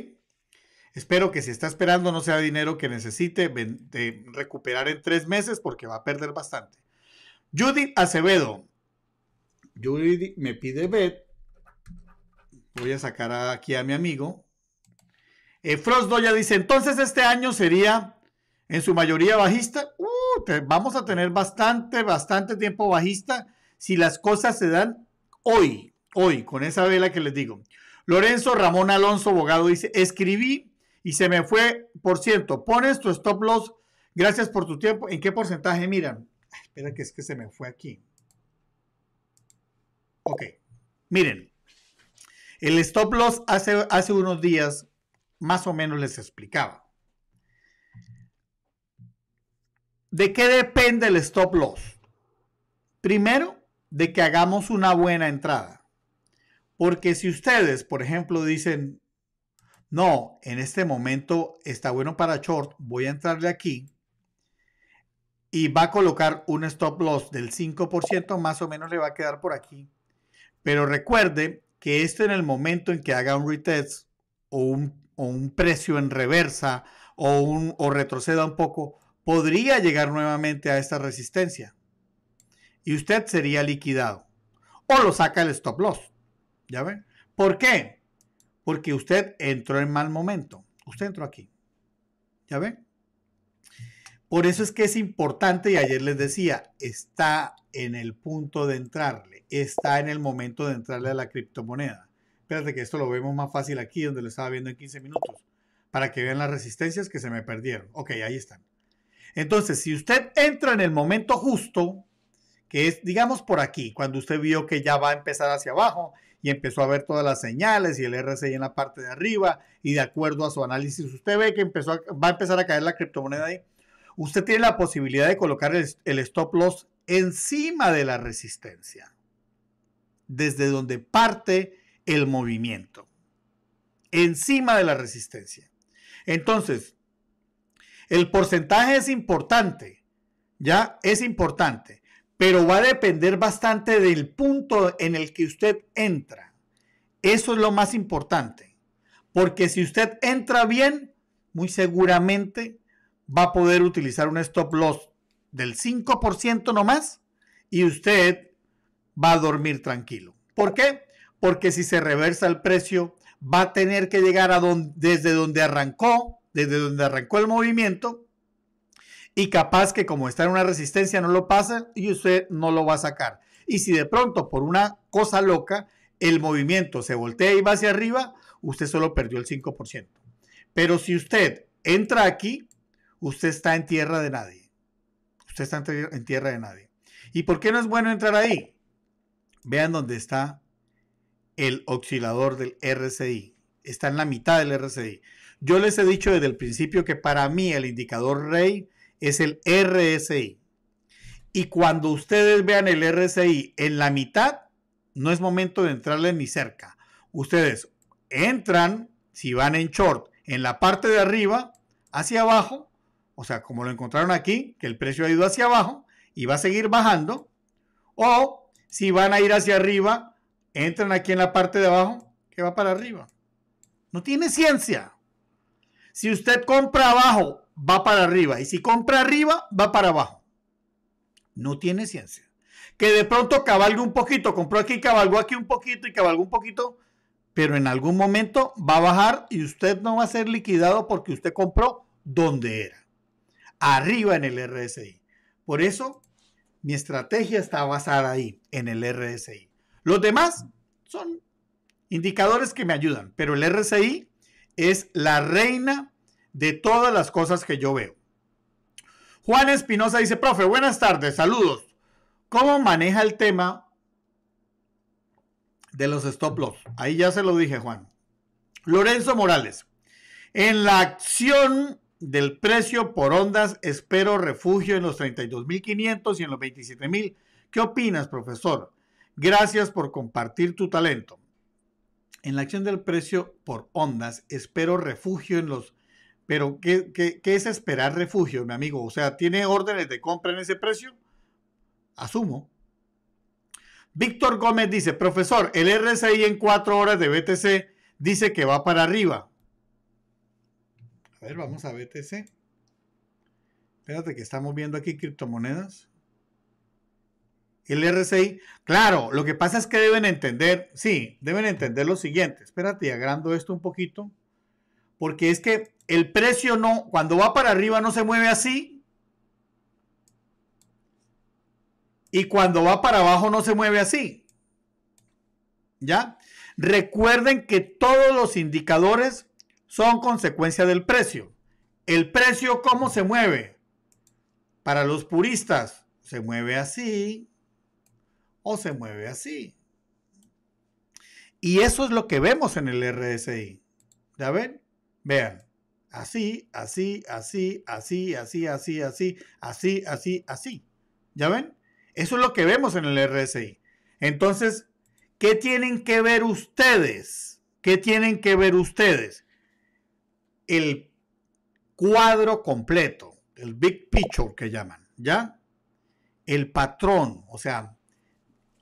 Espero que si está esperando no sea dinero que necesite de recuperar en tres meses porque va a perder bastante. Judith Acevedo. Judith me pide bet. Voy a sacar aquí a mi amigo. Eh, Frost Doya dice, entonces este año sería en su mayoría bajista, uh, vamos a tener bastante, bastante tiempo bajista si las cosas se dan hoy, hoy, con esa vela que les digo. Lorenzo Ramón Alonso abogado, dice, escribí y se me fue por cierto, Pones tu stop loss. Gracias por tu tiempo. ¿En qué porcentaje miran? espera que es que se me fue aquí. Ok, miren. El stop loss hace, hace unos días más o menos les explicaba. ¿De qué depende el stop loss? Primero, de que hagamos una buena entrada. Porque si ustedes, por ejemplo, dicen, no, en este momento está bueno para short, voy a entrarle aquí y va a colocar un stop loss del 5%, más o menos le va a quedar por aquí. Pero recuerde que esto en el momento en que haga un retest o un, precio en reversa o, un, o retroceda un poco, podría llegar nuevamente a esta resistencia y usted sería liquidado. O lo saca el stop loss. ¿Ya ven? ¿Por qué? Porque usted entró en mal momento. Usted entró aquí. ¿Ya ven? Por eso es que es importante, y ayer les decía, está en el punto de entrarle, está en el momento de entrarle a la criptomoneda. Espérate que esto lo vemos más fácil aquí, donde lo estaba viendo en 15 minutos, para que vean las resistencias que se me perdieron. Ok, ahí están. Entonces, si usted entra en el momento justo, que es, digamos, por aquí, cuando usted vio que ya va a empezar hacia abajo y empezó a ver todas las señales y el RSI en la parte de arriba y de acuerdo a su análisis, usted ve que empezó va a empezar a caer la criptomoneda ahí, usted tiene la posibilidad de colocar el stop loss encima de la resistencia, desde donde parte el movimiento, encima de la resistencia. Entonces, el porcentaje es importante, ya es importante, pero va a depender bastante del punto en el que usted entra. Eso es lo más importante, porque si usted entra bien, muy seguramente va a poder utilizar un stop loss del 5% nomás y usted va a dormir tranquilo. ¿Por qué? Porque si se reversa el precio, va a tener que llegar a donde, desde donde arrancó desde donde arrancó el movimiento y capaz que como está en una resistencia no lo pasa y usted no lo va a sacar. Y si de pronto por una cosa loca el movimiento se voltea y va hacia arriba, usted solo perdió el 5%. Pero si usted entra aquí, usted está en tierra de nadie. Usted está en tierra de nadie. ¿Y por qué no es bueno entrar ahí? Vean dónde está el oscilador del RCI. Está en la mitad del RCI. Yo les he dicho desde el principio que para mí el indicador rey es el RSI. Y cuando ustedes vean el RSI en la mitad, no es momento de entrarle ni cerca. Ustedes entran, si van en short, en la parte de arriba, hacia abajo, o sea, como lo encontraron aquí, que el precio ha ido hacia abajo y va a seguir bajando, o si van a ir hacia arriba, entran aquí en la parte de abajo que va para arriba. No tiene ciencia. Si usted compra abajo, va para arriba. Y si compra arriba, va para abajo. No tiene ciencia. Que de pronto cabalgue un poquito, compró aquí, cabalgó aquí un poquito y cabalgó un poquito, pero en algún momento va a bajar y usted no va a ser liquidado porque usted compró donde era. Arriba en el RSI. Por eso, mi estrategia está basada ahí, en el RSI. Los demás son indicadores que me ayudan, pero el RSI es la reina de todas las cosas que yo veo. Juan Espinosa dice, profe, buenas tardes, saludos. ¿Cómo maneja el tema de los stop loss? Ahí ya se lo dije, Juan. Lorenzo Morales, en la acción del precio por ondas, espero refugio en los 32.500 y en los 27.000. ¿Qué opinas, profesor? Gracias por compartir tu talento. En la acción del precio por ondas, espero refugio en los... Pero, ¿qué, qué, es esperar refugio, mi amigo? O sea, ¿tiene órdenes de compra en ese precio? Asumo. Víctor Gómez dice, profesor, el RSI en cuatro horas de BTC dice que va para arriba. A ver, vamos a BTC. Espérate que estamos viendo aquí criptomonedas el RCI. Claro, lo que pasa es que deben entender, sí, deben entender lo siguiente. Espérate, agrando esto un poquito, porque es que el precio no, cuando va para arriba no se mueve así. Y cuando va para abajo no se mueve así. ¿Ya? Recuerden que todos los indicadores son consecuencia del precio. El precio, ¿cómo se mueve? Para los puristas, se mueve así o se mueve así. Y eso es lo que vemos en el RSI. ¿Ya ven? Vean. Así, así, así, así, así, así, así, así, así, así. ¿Ya ven? Eso es lo que vemos en el RSI. Entonces, ¿qué tienen que ver ustedes? ¿Qué tienen que ver ustedes? El cuadro completo, el big picture que llaman, ¿ya? El patrón, o sea,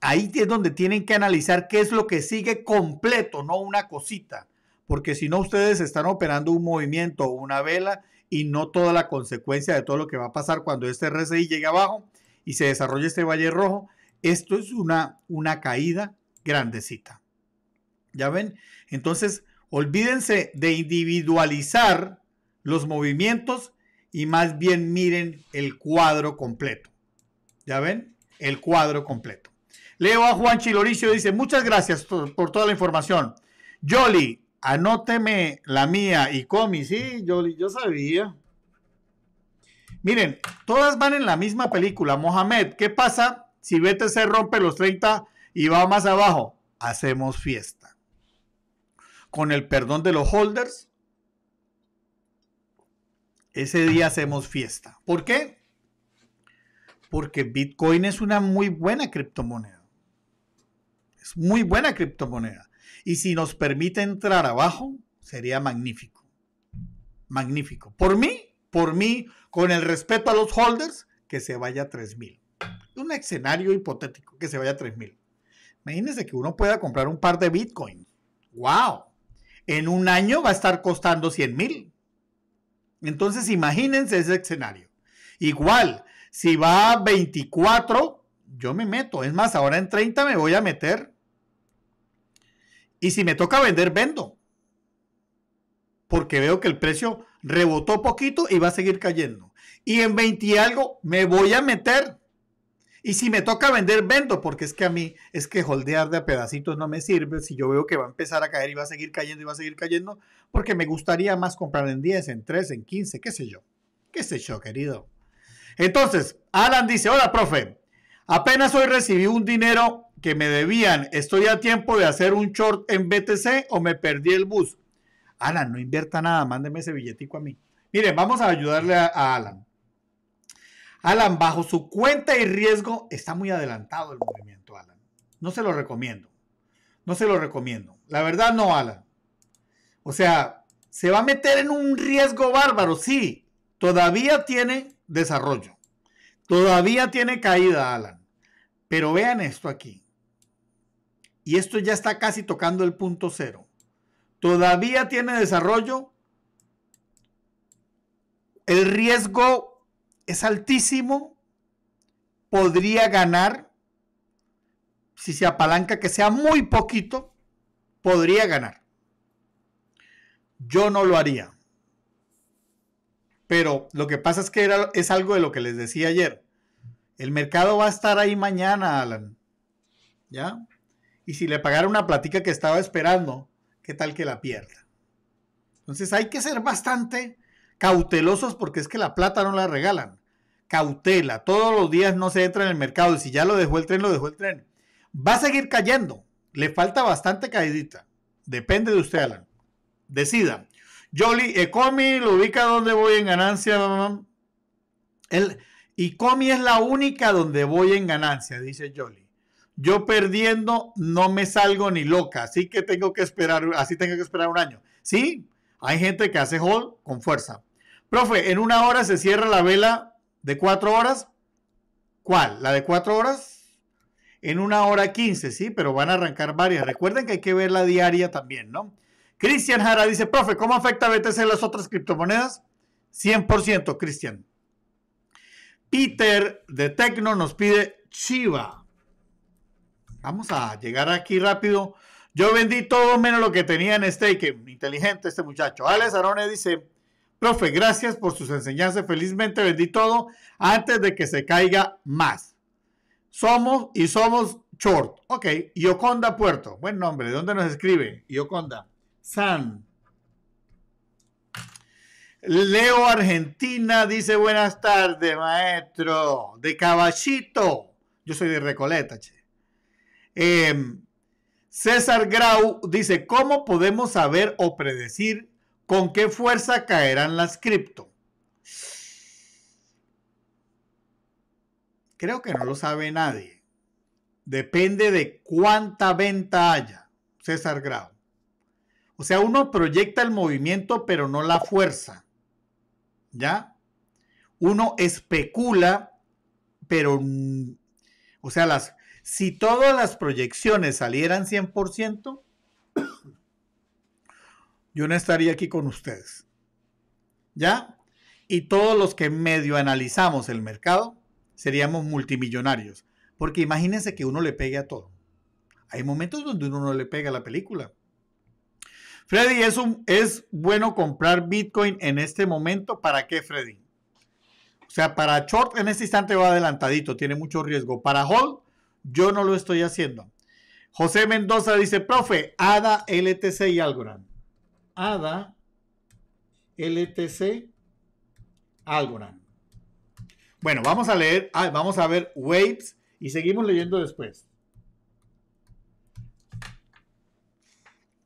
ahí es donde tienen que analizar qué es lo que sigue completo, no una cosita, porque si no ustedes están operando un movimiento o una vela y no toda la consecuencia de todo lo que va a pasar cuando este RSI llegue abajo y se desarrolle este valle rojo. Esto es una, una caída grandecita. ¿Ya ven? Entonces, olvídense de individualizar los movimientos y más bien miren el cuadro completo. ¿Ya ven? El cuadro completo. Leo a Juan Chiloricio dice, muchas gracias por, toda la información. Jolly, anóteme la mía y Comi, sí, Jolly? yo sabía. Miren, todas van en la misma película. Mohamed, ¿qué pasa si BTC rompe los 30 y va más abajo? Hacemos fiesta. Con el perdón de los holders, ese día hacemos fiesta. ¿Por qué? Porque Bitcoin es una muy buena criptomoneda. Es muy buena criptomoneda. Y si nos permite entrar abajo, sería magnífico. Magnífico. Por mí, por mí, con el respeto a los holders, que se vaya a 3000. Un escenario hipotético, que se vaya a 3000. Imagínense que uno pueda comprar un par de Bitcoin. ¡Wow! En un año va a estar costando 100 mil. Entonces, imagínense ese escenario. Igual, si va a 24, yo me meto. Es más, ahora en 30 me voy a meter y si me toca vender, vendo. Porque veo que el precio rebotó poquito y va a seguir cayendo. Y en 20 y algo me voy a meter. Y si me toca vender, vendo, porque es que a mí es que holdear de a pedacitos no me sirve. Si yo veo que va a empezar a caer y va a seguir cayendo y va a seguir cayendo, porque me gustaría más comprar en 10, en 3, en 15, qué sé yo. Qué sé yo, querido. Entonces, Alan dice, hola, profe, apenas hoy recibí un dinero que me debían, estoy a tiempo de hacer un short en BTC o me perdí el bus. Alan, no invierta nada, mándeme ese billetico a mí. Mire, vamos a ayudarle a, Alan. Alan, bajo su cuenta y riesgo, está muy adelantado el movimiento, Alan. No se lo recomiendo. No se lo recomiendo. La verdad, no, Alan. O sea, se va a meter en un riesgo bárbaro, sí. Todavía tiene desarrollo. Todavía tiene caída, Alan. Pero vean esto aquí y esto ya está casi tocando el punto cero. Todavía tiene desarrollo. El riesgo es altísimo. Podría ganar. Si se apalanca que sea muy poquito, podría ganar. Yo no lo haría. Pero lo que pasa es que era, es algo de lo que les decía ayer. El mercado va a estar ahí mañana, Alan. ¿Ya? y si le pagara una platica que estaba esperando, qué tal que la pierda. Entonces hay que ser bastante cautelosos porque es que la plata no la regalan. Cautela, todos los días no se entra en el mercado y si ya lo dejó el tren, lo dejó el tren. Va a seguir cayendo, le falta bastante caidita. Depende de usted, Alan. Decida. Jolly Ecomi eh, lo ubica donde voy en ganancia. El Ecomi es la única donde voy en ganancia, dice Jolly. Yo perdiendo no me salgo ni loca, así que tengo que esperar, así tengo que esperar un año. Sí, hay gente que hace hold con fuerza. Profe, en una hora se cierra la vela de cuatro horas. ¿Cuál? ¿La de cuatro horas? En una hora quince, sí, pero van a arrancar varias. Recuerden que hay que ver la diaria también, ¿no? Cristian Jara dice, profe, ¿cómo afecta a BTC las otras criptomonedas? 100%, Cristian. Peter de Tecno nos pide Chiva. Vamos a llegar aquí rápido. Yo vendí todo menos lo que tenía en stake. Inteligente este muchacho. Alex Arone dice, profe, gracias por sus enseñanzas. Felizmente vendí todo antes de que se caiga más. Somos y somos short. Ok, Yoconda Puerto. Buen nombre. ¿De dónde nos escribe? Yoconda. San. Leo Argentina dice buenas tardes, maestro. De Caballito. Yo soy de Recoleta, che. Em, César Grau dice, ¿cómo podemos saber o predecir con qué fuerza caerán las cripto? Creo que no lo sabe nadie. Depende de cuánta venta haya, César Grau. O sea, uno proyecta el movimiento, pero no la fuerza. ¿Ya? Uno especula, pero... O sea, las, si todas las proyecciones salieran 100%, yo no estaría aquí con ustedes. ¿Ya? Y todos los que medio analizamos el mercado, seríamos multimillonarios. Porque imagínense que uno le pegue a todo. Hay momentos donde uno no le pega a la película. Freddy, ¿es, ¿es bueno comprar Bitcoin en este momento? ¿Para qué, Freddy? O sea, para short en este instante va adelantadito, tiene mucho riesgo. Para hold yo no lo estoy haciendo. José Mendoza dice, profe, ADA, LTC y Algorand. ADA, LTC, Algorand. Bueno, vamos a leer, ah, vamos a ver Waves y seguimos leyendo después.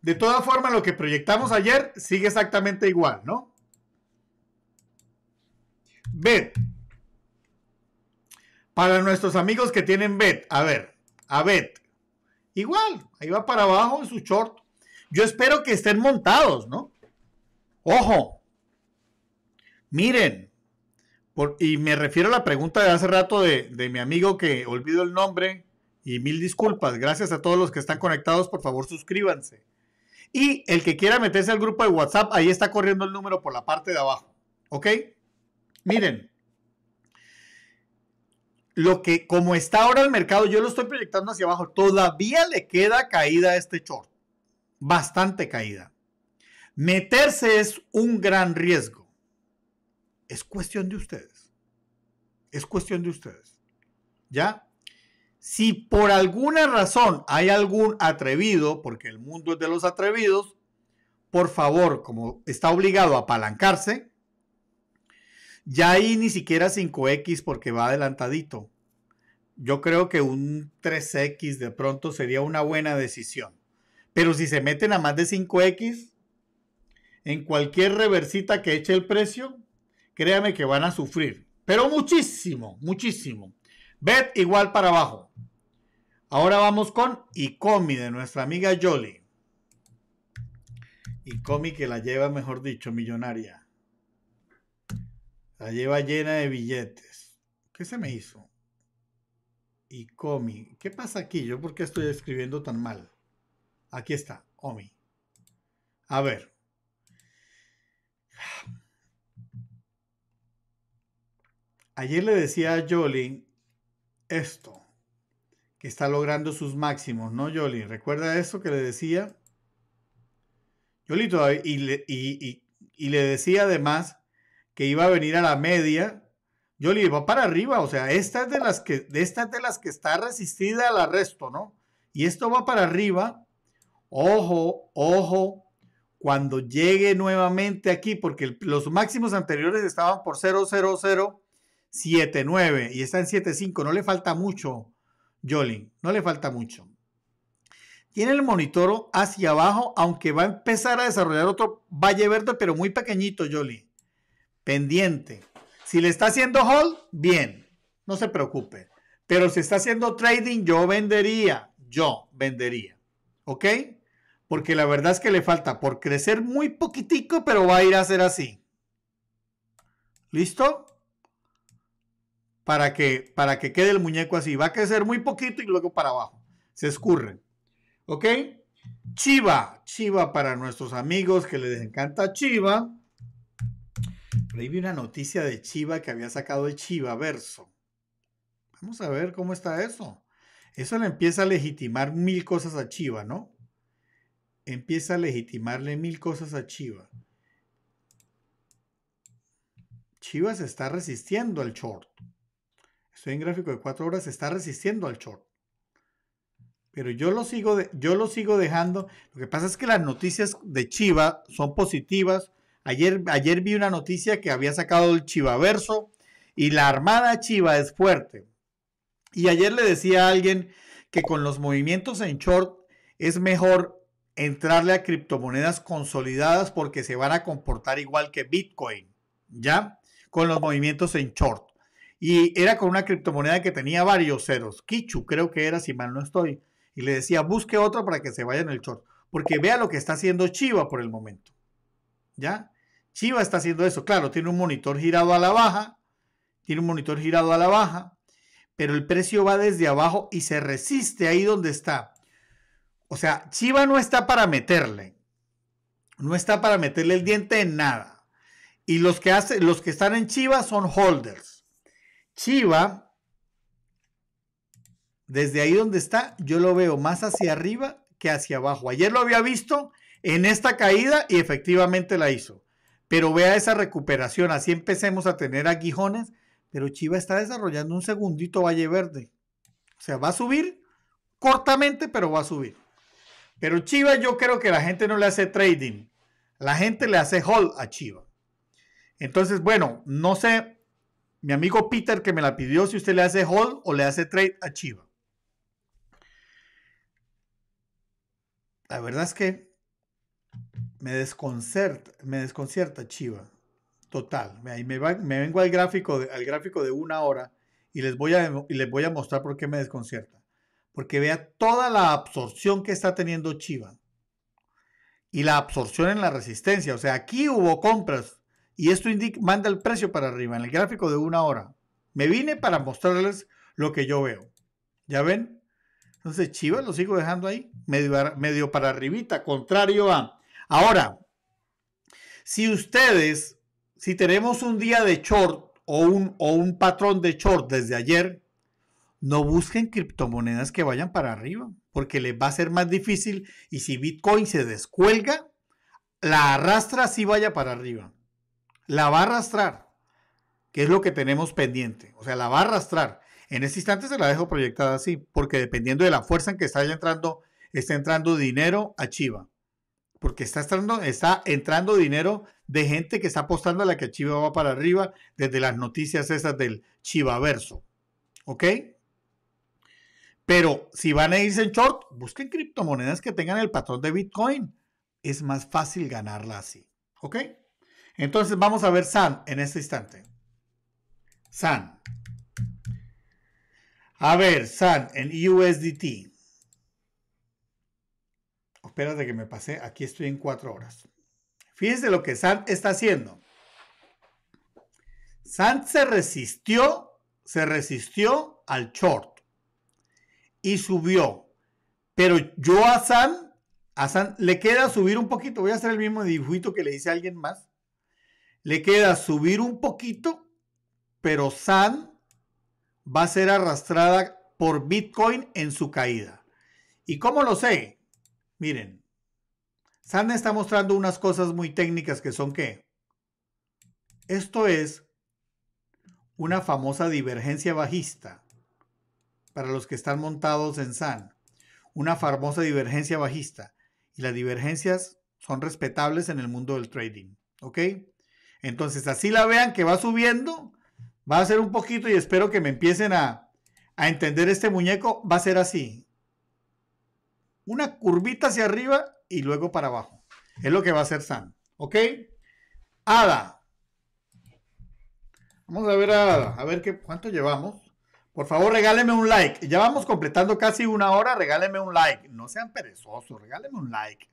De todas formas, lo que proyectamos ayer sigue exactamente igual, ¿no? Ver, para nuestros amigos que tienen BET, a ver, a BET, igual, ahí va para abajo en su short. Yo espero que estén montados, ¿no? Ojo, miren, y me refiero a la pregunta de hace rato de, de mi amigo que olvidó el nombre, y mil disculpas, gracias a todos los que están conectados, por favor suscríbanse. Y el que quiera meterse al grupo de WhatsApp, ahí está corriendo el número por la parte de abajo, ¿ok? Miren lo que, como está ahora el mercado, yo lo estoy proyectando hacia abajo, todavía le queda caída a este short. Bastante caída. Meterse es un gran riesgo. Es cuestión de ustedes. Es cuestión de ustedes. ¿Ya? Si por alguna razón hay algún atrevido, porque el mundo es de los atrevidos, por favor, como está obligado a apalancarse, ya ahí ni siquiera 5X porque va adelantadito. Yo creo que un 3X de pronto sería una buena decisión. Pero si se meten a más de 5X, en cualquier reversita que eche el precio, créame que van a sufrir. Pero muchísimo, muchísimo. Bet igual para abajo. Ahora vamos con Icomi de nuestra amiga Jolly. Icomi que la lleva, mejor dicho, millonaria. La lleva llena de billetes. ¿Qué se me hizo? Y Comi. ¿Qué pasa aquí? ¿Yo por qué estoy escribiendo tan mal? Aquí está, Omi. A ver. Ayer le decía a Jolie esto, que está logrando sus máximos, ¿no, Jolie? ¿Recuerda eso que le decía? Jolie y le decía además que iba a venir a la media. Yo va para arriba, o sea, esta es de las que, de las que está resistida al arresto, ¿no? Y esto va para arriba. Ojo, ojo, cuando llegue nuevamente aquí, porque los máximos anteriores estaban por 00079 y está en 75, no le falta mucho, Jolin, no le falta mucho. Tiene el monitor hacia abajo, aunque va a empezar a desarrollar otro valle verde, pero muy pequeñito, jolie pendiente. Si le está haciendo hold, bien, no se preocupe. Pero si está haciendo trading, yo vendería, yo vendería. ¿Ok? Porque la verdad es que le falta por crecer muy poquitico, pero va a ir a ser así. ¿Listo? Para que, para que quede el muñeco así. Va a crecer muy poquito y luego para abajo. Se escurre. ¿Ok? Chiva. Chiva para nuestros amigos que les encanta Chiva ahí vi una noticia de Chiva que había sacado de Chiva verso. Vamos a ver cómo está eso. Eso le empieza a legitimar mil cosas a Chiva, ¿no? Empieza a legitimarle mil cosas a Chiva. Chiva se está resistiendo al short. Estoy en gráfico de cuatro horas, se está resistiendo al short. Pero yo lo sigo, yo lo sigo dejando. Lo que pasa es que las noticias de Chiva son positivas Ayer, vi una noticia que había sacado el Chivaverso y la Armada Chiva es fuerte. Y ayer le decía a alguien que con los movimientos en short es mejor entrarle a criptomonedas consolidadas porque se van a comportar igual que Bitcoin, ¿ya? Con los movimientos en short. Y era con una criptomoneda que tenía varios ceros, Kichu creo que era, si mal no estoy. Y le decía, busque otra para que se vaya en el short. Porque vea lo que está haciendo Chiva por el momento. ¿Ya? Chiva está haciendo eso. Claro, tiene un monitor girado a la baja, tiene un monitor girado a la baja, pero el precio va desde abajo y se resiste ahí donde está. O sea, Chiva no está para meterle. No está para meterle el diente en nada. Y los que, los que están en Chiva son holders. Chiva, desde ahí donde está, yo lo veo más hacia arriba que hacia abajo. Ayer lo había visto en esta caída y efectivamente la hizo. Pero vea esa recuperación, así empecemos a tener aguijones, pero Chiva está desarrollando un segundito Valle Verde. O sea, va a subir cortamente, pero va a subir. Pero Chiva yo creo que la gente no le hace trading, la gente le hace hold a Chiva. Entonces, bueno, no sé, mi amigo Peter que me la pidió, si usted le hace hold o le hace trade a Chiva. La verdad es que me me desconcierta Chiva. Total. Me, vengo al gráfico, de, al gráfico de una hora y les, voy a, les voy a mostrar por qué me desconcierta. Porque vea toda la absorción que está teniendo Chiva y la absorción en la resistencia. O sea, aquí hubo compras y esto manda el precio para arriba en el gráfico de una hora. Me vine para mostrarles lo que yo veo. ¿Ya ven? Entonces Chiva lo sigo dejando ahí, medio, medio para arribita, contrario a Ahora, si ustedes, si tenemos un día de short o un, o un patrón de short desde ayer, no busquen criptomonedas que vayan para arriba, porque les va a ser más difícil y si Bitcoin se descuelga, la arrastra si vaya para arriba. La va a arrastrar, que es lo que tenemos pendiente. O sea, la va a arrastrar. En este instante se la dejo proyectada así, porque dependiendo de la fuerza en que está entrando, está entrando dinero a Chiva porque está entrando, dinero de gente que está apostando a la que Chiva va para arriba desde las noticias esas del Chivaverso. ¿Ok? Pero si van a irse en short, busquen criptomonedas que tengan el patrón de Bitcoin. Es más fácil ganarla así. ¿Ok? Entonces vamos a ver San en este instante. San. A ver, San en USDT espérate que me pase aquí estoy en cuatro horas. Fíjense lo que Sant está haciendo. Sant se resistió, se resistió al short y subió. Pero yo a Sant, a Sant le queda subir un poquito. Voy a hacer el mismo dibujito que le hice a alguien más. Le queda subir un poquito, pero Sant va a ser arrastrada por Bitcoin en su caída. ¿Y cómo lo sé? Miren, San está mostrando unas cosas muy técnicas que son que Esto es una famosa divergencia bajista para los que están montados en SAN. Una famosa divergencia bajista. Y las divergencias son respetables en el mundo del trading. ¿Ok? Entonces, así la vean que va subiendo, va a ser un poquito y espero que me empiecen a, a entender este muñeco. Va a ser así una curvita hacia arriba y luego para abajo. Es lo que va a hacer Sam. ¿Ok? Ada. Vamos a ver a Ada. A ver qué, cuánto llevamos. Por favor, regáleme un like. Ya vamos completando casi una hora. Regáleme un like. No sean perezosos. Regáleme un like.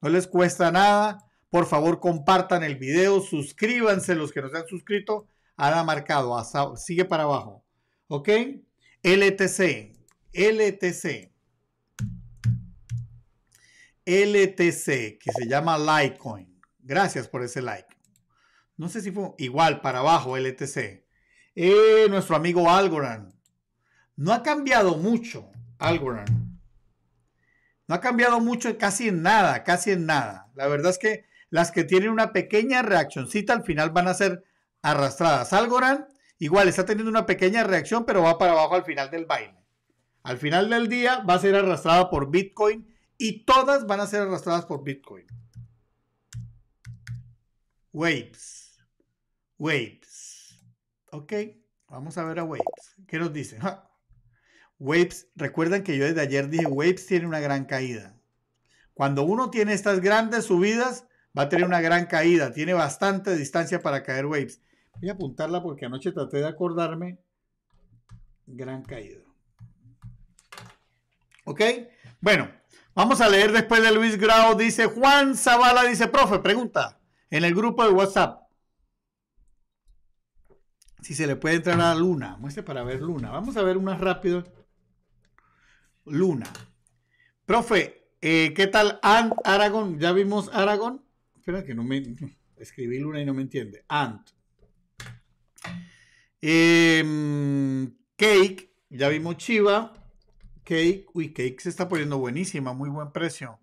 No les cuesta nada. Por favor, compartan el video. Suscríbanse los que no se han suscrito. Ada marcado. sigue para abajo. ¿Ok? LTC. LTC. LTC, que se llama Litecoin. Gracias por ese like. No sé si fue igual para abajo LTC. Eh, nuestro amigo Algorand. No ha cambiado mucho Algorand. No ha cambiado mucho, casi en nada, casi en nada. La verdad es que las que tienen una pequeña reaccioncita al final van a ser arrastradas. Algorand igual está teniendo una pequeña reacción, pero va para abajo al final del baile. Al final del día va a ser arrastrada por Bitcoin y todas van a ser arrastradas por Bitcoin. Waves. Waves. Ok, vamos a ver a Waves. ¿Qué nos dicen? Waves, recuerdan que yo desde ayer dije, Waves tiene una gran caída. Cuando uno tiene estas grandes subidas, va a tener una gran caída. Tiene bastante distancia para caer Waves. Voy a apuntarla porque anoche traté de acordarme. Gran caída. ¿Ok? Bueno, Vamos a leer después de Luis Grau. Dice Juan Zavala, dice, profe, pregunta en el grupo de WhatsApp. Si se le puede entrar a Luna. Muestre para ver Luna. Vamos a ver una rápido. Luna. Profe, eh, ¿qué tal Ant Aragón? ¿Ya vimos Aragón? Espera que no me... Escribí Luna y no me entiende. Ant. Em, cake. Ya vimos Chiva. Cake. Uy, Cake se está poniendo buenísima, muy buen precio.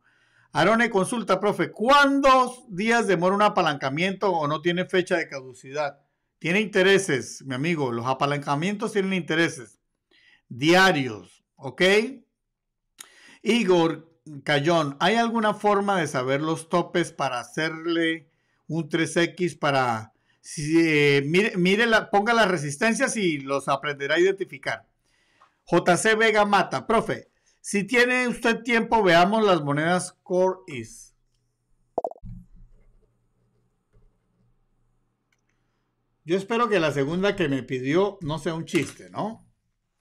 Arone consulta, profe, ¿cuántos días demora un apalancamiento o no tiene fecha de caducidad? Tiene intereses, mi amigo. Los apalancamientos tienen intereses diarios, ¿ok? Igor Cayón, ¿hay alguna forma de saber los topes para hacerle un 3X para... Eh, mire, ponga las resistencias y los aprenderá a identificar. JC Vega Mata, profe, si tiene usted tiempo, veamos las monedas Core Is. Yo espero que la segunda que me pidió no sea un chiste, ¿no?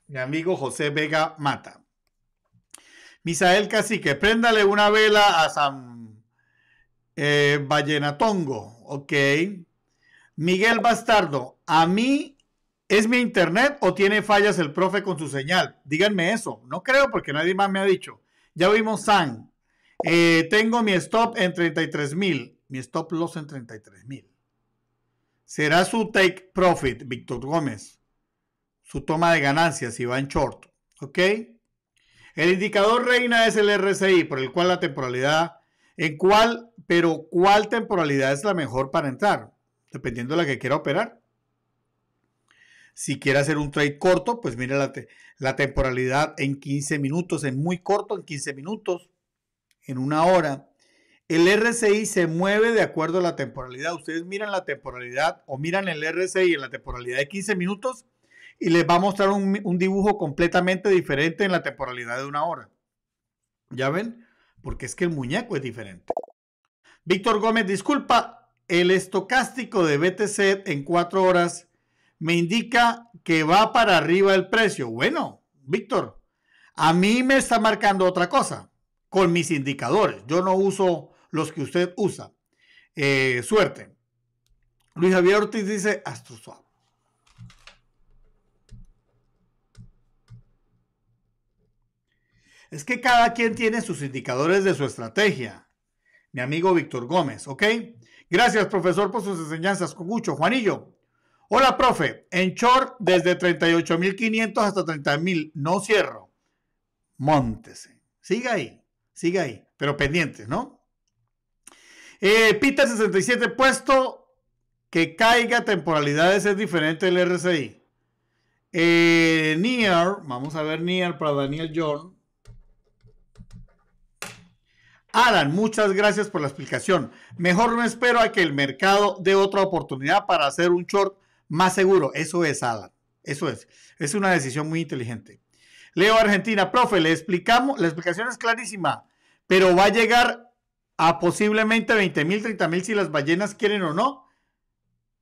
Mi amigo José Vega Mata. Misael Cacique, préndale una vela a San eh, Vallenatongo, ok. Miguel Bastardo, a mí ¿Es mi internet o tiene fallas el profe con su señal? Díganme eso. No creo porque nadie más me ha dicho. Ya vimos San. Eh, tengo mi stop en 33 mil. Mi stop loss en 33 mil. Será su take profit, Víctor Gómez. Su toma de ganancias, si va en short. ¿Ok? El indicador reina es el RSI, por el cual la temporalidad, en cuál, pero cuál temporalidad es la mejor para entrar, dependiendo de la que quiera operar. Si quiere hacer un trade corto, pues mire la, la temporalidad en 15 minutos, en muy corto, en 15 minutos, en una hora. El RSI se mueve de acuerdo a la temporalidad. Ustedes miran la temporalidad o miran el RSI en la temporalidad de 15 minutos y les va a mostrar un, un dibujo completamente diferente en la temporalidad de una hora. ¿Ya ven? Porque es que el muñeco es diferente. Víctor Gómez, disculpa, el estocástico de BTC en 4 horas me indica que va para arriba el precio. Bueno, Víctor, a mí me está marcando otra cosa con mis indicadores. Yo no uso los que usted usa. Eh, suerte. Luis Javier Ortiz dice AstroSwap. Es que cada quien tiene sus indicadores de su estrategia. Mi amigo Víctor Gómez, ¿ok? Gracias, profesor, por sus enseñanzas. Con mucho. Juanillo, Hola, profe. En short, desde 38.500 hasta 30.000. No cierro. Móntese. Siga ahí. Siga ahí. Pero pendientes, ¿no? Eh, Pita 67, puesto que caiga temporalidades es diferente del RCI. Eh, Near, vamos a ver Near para Daniel John. Alan, muchas gracias por la explicación. Mejor no espero a que el mercado dé otra oportunidad para hacer un short más seguro. Eso es, Alan, Eso es. Es una decisión muy inteligente. Leo Argentina, profe, le explicamos, la explicación es clarísima, pero va a llegar a posiblemente 20 mil, 30 mil si las ballenas quieren o no.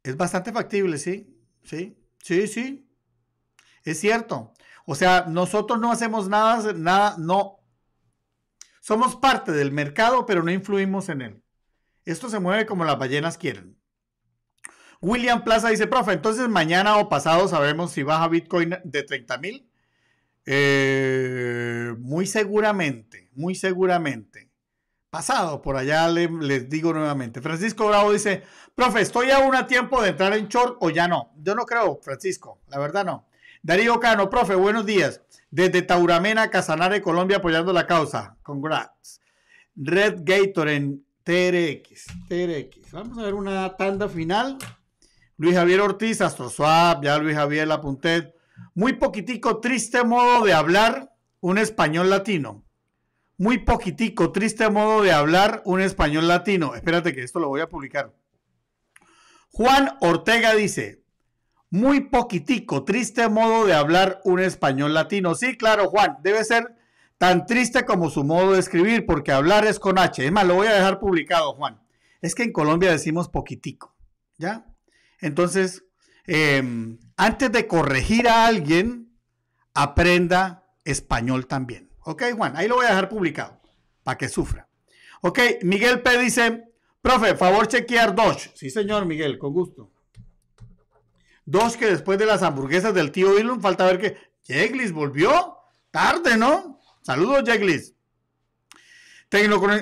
Es bastante factible, sí, sí, sí, sí. Es cierto. O sea, nosotros no hacemos nada, nada, no. Somos parte del mercado, pero no influimos en él. Esto se mueve como las ballenas quieren. William Plaza dice, profe, entonces mañana o pasado sabemos si baja Bitcoin de 30 mil. Eh, muy seguramente, muy seguramente. Pasado, por allá les digo nuevamente. Francisco Bravo dice, profe, ¿estoy aún a tiempo de entrar en short o ya no? Yo no creo, Francisco, la verdad no. Darío Cano, profe, buenos días. Desde Tauramena, Casanare, Colombia, apoyando la causa. Congrats. Red Gator en TRX. TRX. Vamos a ver una tanda final. Luis Javier Ortiz, AstroSwap, ya Luis Javier apunté, Muy poquitico, triste modo de hablar un español latino. Muy poquitico, triste modo de hablar un español latino. Espérate que esto lo voy a publicar. Juan Ortega dice, muy poquitico, triste modo de hablar un español latino. Sí, claro, Juan, debe ser tan triste como su modo de escribir, porque hablar es con H. Es más, lo voy a dejar publicado, Juan. Es que en Colombia decimos poquitico, ¿ya? Entonces, em, antes de corregir a alguien, aprenda español también. Ok, Juan, ahí lo voy a dejar publicado para que sufra. Ok, Miguel P. dice, profe, favor chequear dos. Sí, señor Miguel, con gusto. Dos que después de las hamburguesas del tío Elon, falta ver que Jeglis volvió. Tarde, ¿no? Saludos, Jeglis.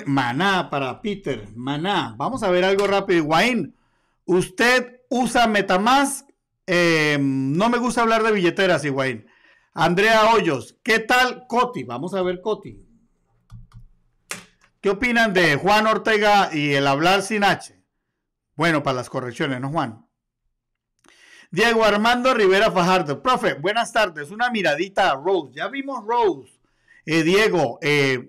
Maná para Peter. Maná. Vamos a ver algo rápido. Wayne, usted usa Metamask. Eh, no me gusta hablar de billeteras, igual Andrea Hoyos, ¿qué tal Coti? Vamos a ver Coti. ¿Qué opinan de Juan Ortega y el hablar sin H? Bueno, para las correcciones, ¿no, Juan? Diego Armando Rivera Fajardo. Profe, buenas tardes. Una miradita a Rose. Ya vimos Rose. Eh, Diego, eh,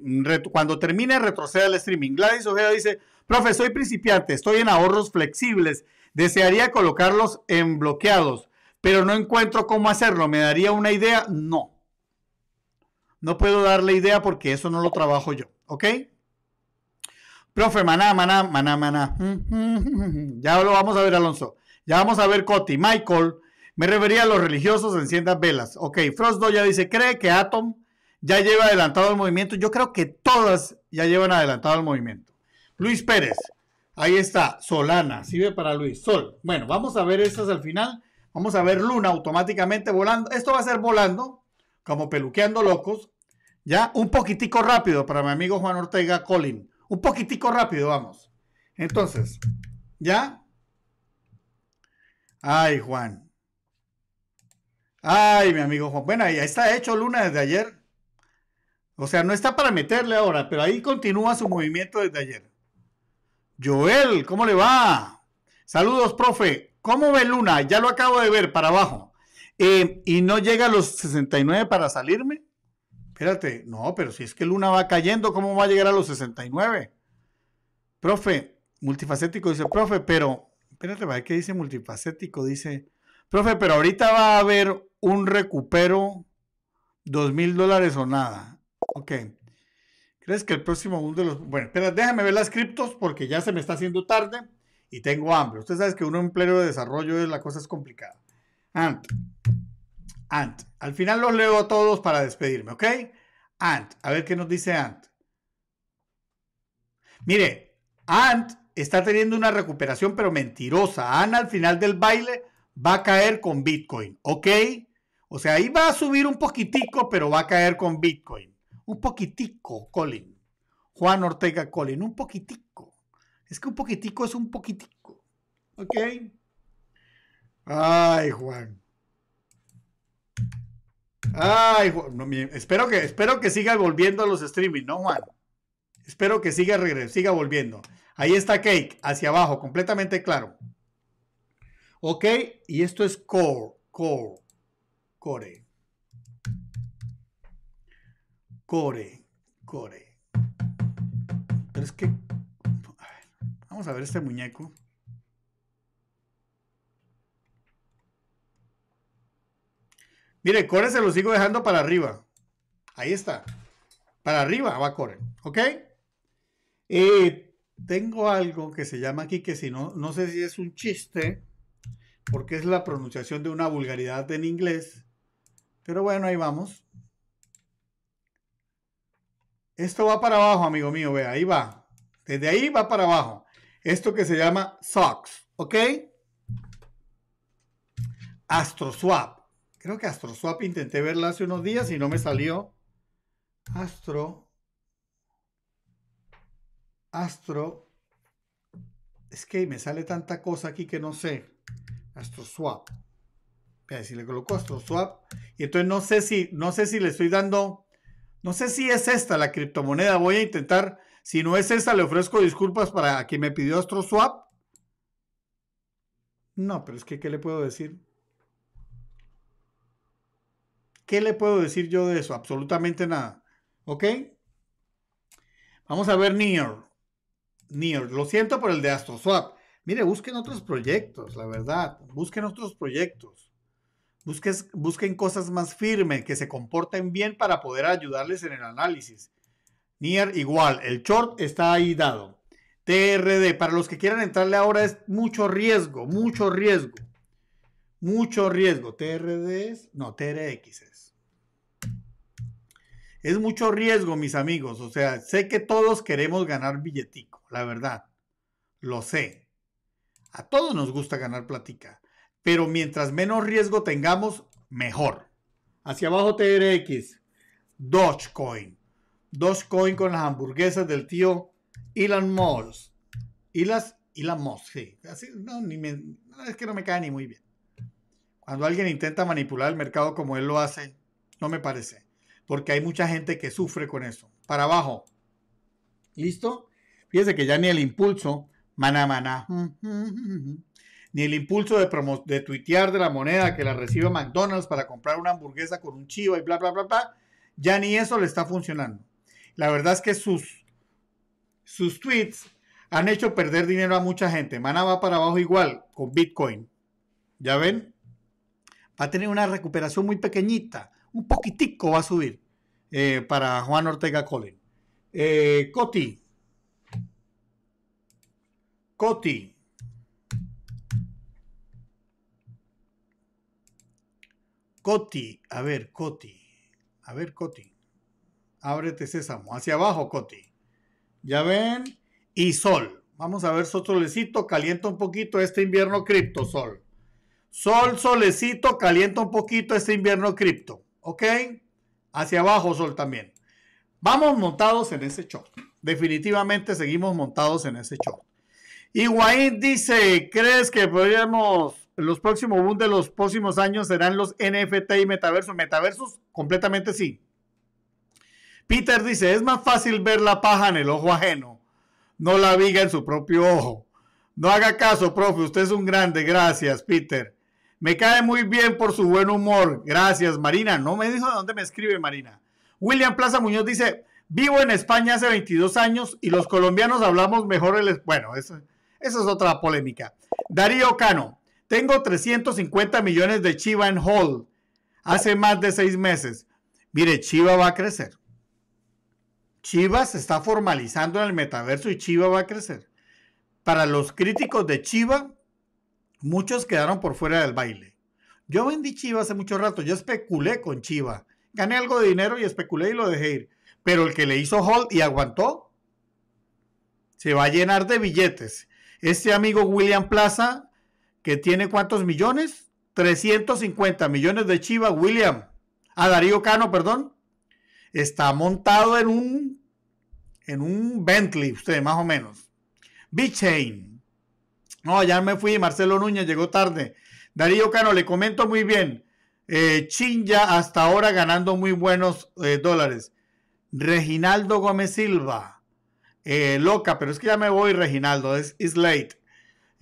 cuando termine, retroceda el streaming. Gladys Ojeda dice, profe, soy principiante, estoy en ahorros flexibles Desearía colocarlos en bloqueados, pero no encuentro cómo hacerlo. ¿Me daría una idea? No. No puedo darle idea porque eso no lo trabajo yo, ¿ok? Profe, maná, maná, maná, maná. Ya lo vamos a ver, Alonso. Ya vamos a ver, Coti. Michael, me refería a los religiosos enciendas velas. Ok, Frost ya dice, ¿cree que Atom ya lleva adelantado el movimiento? Yo creo que todas ya llevan adelantado el movimiento. Luis Pérez, Ahí está, Solana, sirve para Luis. Sol. Bueno, vamos a ver estas al final. Vamos a ver Luna automáticamente volando. Esto va a ser volando, como peluqueando locos. Ya, un poquitico rápido para mi amigo Juan Ortega Colin. Un poquitico rápido, vamos. Entonces, ¿ya? Ay, Juan. Ay, mi amigo Juan. Bueno, ahí está hecho Luna desde ayer. O sea, no está para meterle ahora, pero ahí continúa su movimiento desde ayer. Joel, ¿cómo le va? Saludos, profe. ¿Cómo ve Luna? Ya lo acabo de ver para abajo. Eh, ¿Y no llega a los 69 para salirme? Espérate, no, pero si es que Luna va cayendo, ¿cómo va a llegar a los 69? Profe, multifacético dice, profe, pero, espérate, qué dice multifacético? Dice, profe, pero ahorita va a haber un recupero, 2 mil dólares o nada. Ok. ¿Crees que el próximo mundo de los... Bueno, espera, déjame ver las criptos porque ya se me está haciendo tarde y tengo hambre. Usted sabe que uno en pleno de desarrollo la cosa es complicada. Ant. Ant. Al final los leo a todos para despedirme, ¿ok? Ant. A ver qué nos dice Ant. Mire, Ant está teniendo una recuperación pero mentirosa. Ant al final del baile va a caer con Bitcoin, ¿ok? O sea, ahí va a subir un poquitico, pero va a caer con Bitcoin un poquitico Colin. Juan Ortega Colin, un poquitico. Es que un poquitico es un poquitico. ¿Ok? Ay, Juan. Ay, Juan. espero, que, espero que siga volviendo a los streaming, ¿no, Juan? Espero que siga, siga volviendo. Ahí está Cake, hacia abajo, completamente claro. Ok, y esto es core, core, core. Core. Core. Pero es que. A ver, vamos a ver este muñeco. Mire, Core se lo sigo dejando para arriba. Ahí está. Para arriba va Core. ¿Ok? tengo algo que se llama aquí que si no, no sé si es un chiste, porque es la pronunciación de una vulgaridad en inglés. Pero bueno, ahí vamos. Esto va para abajo, amigo mío, ve, ahí va. Desde ahí va para abajo. Esto que se llama SOX, ¿ok? AstroSwap. Creo que AstroSwap intenté verla hace unos días y no me salió. Astro. Astro. Es que me sale tanta cosa aquí que no sé. AstroSwap. Vea, si le coloco AstroSwap. Y entonces no sé si, no sé si le estoy dando no sé si es esta la criptomoneda, voy a intentar. Si no es esta, le ofrezco disculpas para quien me pidió AstroSwap. No, pero es que, ¿qué le puedo decir? ¿Qué le puedo decir yo de eso? Absolutamente nada. ¿Ok? Vamos a ver Near. Near. Lo siento por el de AstroSwap. Mire, busquen otros proyectos, la verdad. Busquen otros proyectos busquen cosas más firmes, que se comporten bien para poder ayudarles en el análisis. Nier, igual, el short está ahí dado. TRD, para los que quieran entrarle ahora es mucho riesgo, mucho riesgo. Mucho riesgo. TRD es, no, TRX es. Es mucho riesgo, mis amigos. O sea, sé que todos queremos ganar billetico, la verdad. Lo sé. A todos nos gusta ganar platica pero mientras menos riesgo tengamos, mejor. Hacia abajo TRX, Dogecoin. Dogecoin con las hamburguesas del tío Elon Musk. Y las Elon Musk, sí. es que no me cae ni muy bien. Cuando alguien intenta manipular el mercado como él lo hace, no me parece. Porque hay mucha gente que sufre con eso. Para abajo. ¿Listo? Fíjense que ya ni el impulso. Maná, maná. ni el impulso de, de tuitear de la moneda que la recibe McDonald's para comprar una hamburguesa con un chivo y bla, bla, bla, bla, ya ni eso le está funcionando. La verdad es que sus, sus tweets han hecho perder dinero a mucha gente. Mana va para abajo igual con Bitcoin. ¿Ya ven? Va a tener una recuperación muy pequeñita. Un poquitico va a subir eh, para Juan Ortega Colin. Eh, Coti. Coti. Coti, a ver, Coti, a ver, Coti. Ábrete sésamo, hacia abajo, Coti. Ya ven, y sol. Vamos a ver Sol, solecito, calienta un poquito este invierno cripto, sol. Sol, solecito, calienta un poquito este invierno cripto, ¿ok? Hacia abajo, sol también. Vamos montados en ese short. Definitivamente seguimos montados en ese short. Wayne dice, ¿crees que podríamos los próximos boom de los próximos años serán los NFT y metaversos. Metaversos, completamente sí. Peter dice, es más fácil ver la paja en el ojo ajeno, no la viga en su propio ojo. No haga caso, profe, usted es un grande. Gracias, Peter. Me cae muy bien por su buen humor. Gracias, Marina. No me dijo de dónde me escribe, Marina. William Plaza Muñoz dice, vivo en España hace 22 años y los colombianos hablamos mejor el... Bueno, esa es otra polémica. Darío Cano, tengo 350 millones de Chiva en hold hace más de seis meses. Mire, Chiva va a crecer. Chiva se está formalizando en el metaverso y Chiva va a crecer. Para los críticos de Chiva, muchos quedaron por fuera del baile. Yo vendí Chiva hace mucho rato, yo especulé con Chiva. Gané algo de dinero y especulé y lo dejé ir. Pero el que le hizo hold y aguantó, se va a llenar de billetes. Este amigo William Plaza que tiene cuántos millones? 350 millones de Chiva, William, a ah, Darío Cano, perdón, está montado en un, en un Bentley, usted más o menos. Bichain No, ya me fui, Marcelo Núñez llegó tarde. Darío Cano, le comento muy bien. Eh, chin Chinja hasta ahora ganando muy buenos eh, dólares. Reginaldo Gómez Silva. Eh, loca, pero es que ya me voy, Reginaldo, es, es late.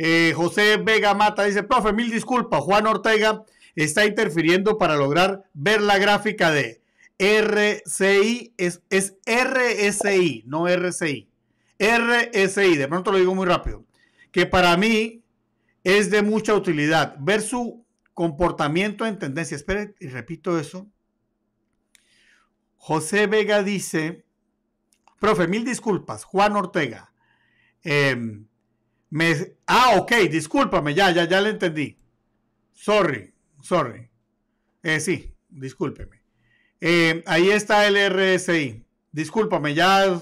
Eh, José Vega Mata dice, profe, mil disculpas, Juan Ortega está interfiriendo para lograr ver la gráfica de RCI, es, es RSI, no RCI, RSI, de pronto lo digo muy rápido, que para mí es de mucha utilidad ver su comportamiento en tendencia. espere, y repito eso. José Vega dice, profe, mil disculpas, Juan Ortega. Eh, ah, ok, discúlpame, ya, ya, ya le entendí. Sorry, sorry. Eh, sí, discúlpeme. Eh, ahí está el RSI. Discúlpame, ya.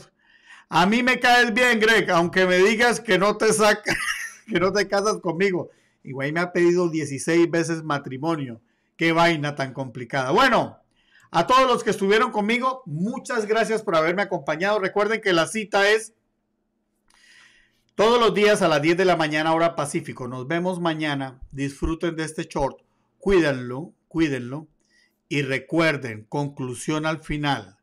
A mí me caes bien, Greg, aunque me digas que no te saca, que no te casas conmigo. Y me ha pedido 16 veces matrimonio. Qué vaina tan complicada. Bueno, a todos los que estuvieron conmigo, muchas gracias por haberme acompañado. Recuerden que la cita es todos los días a las 10 de la mañana hora Pacífico. Nos vemos mañana. Disfruten de este short. Cuídenlo, cuídenlo. Y recuerden, conclusión al final.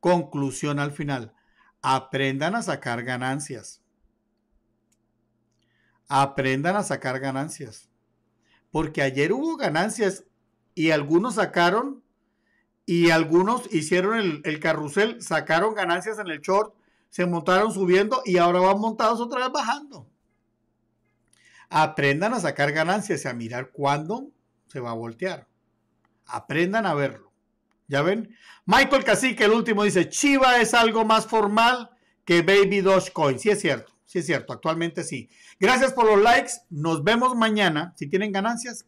Conclusión al final. Aprendan a sacar ganancias. Aprendan a sacar ganancias. Porque ayer hubo ganancias y algunos sacaron y algunos hicieron el, el carrusel, sacaron ganancias en el short se montaron subiendo y ahora van montados otra vez bajando. Aprendan a sacar ganancias y a mirar cuándo se va a voltear. Aprendan a verlo. ¿Ya ven? Michael Cacique, el último, dice, Chiva es algo más formal que Baby Dogecoin. Sí es cierto, sí es cierto, actualmente sí. Gracias por los likes, nos vemos mañana. Si tienen ganancias,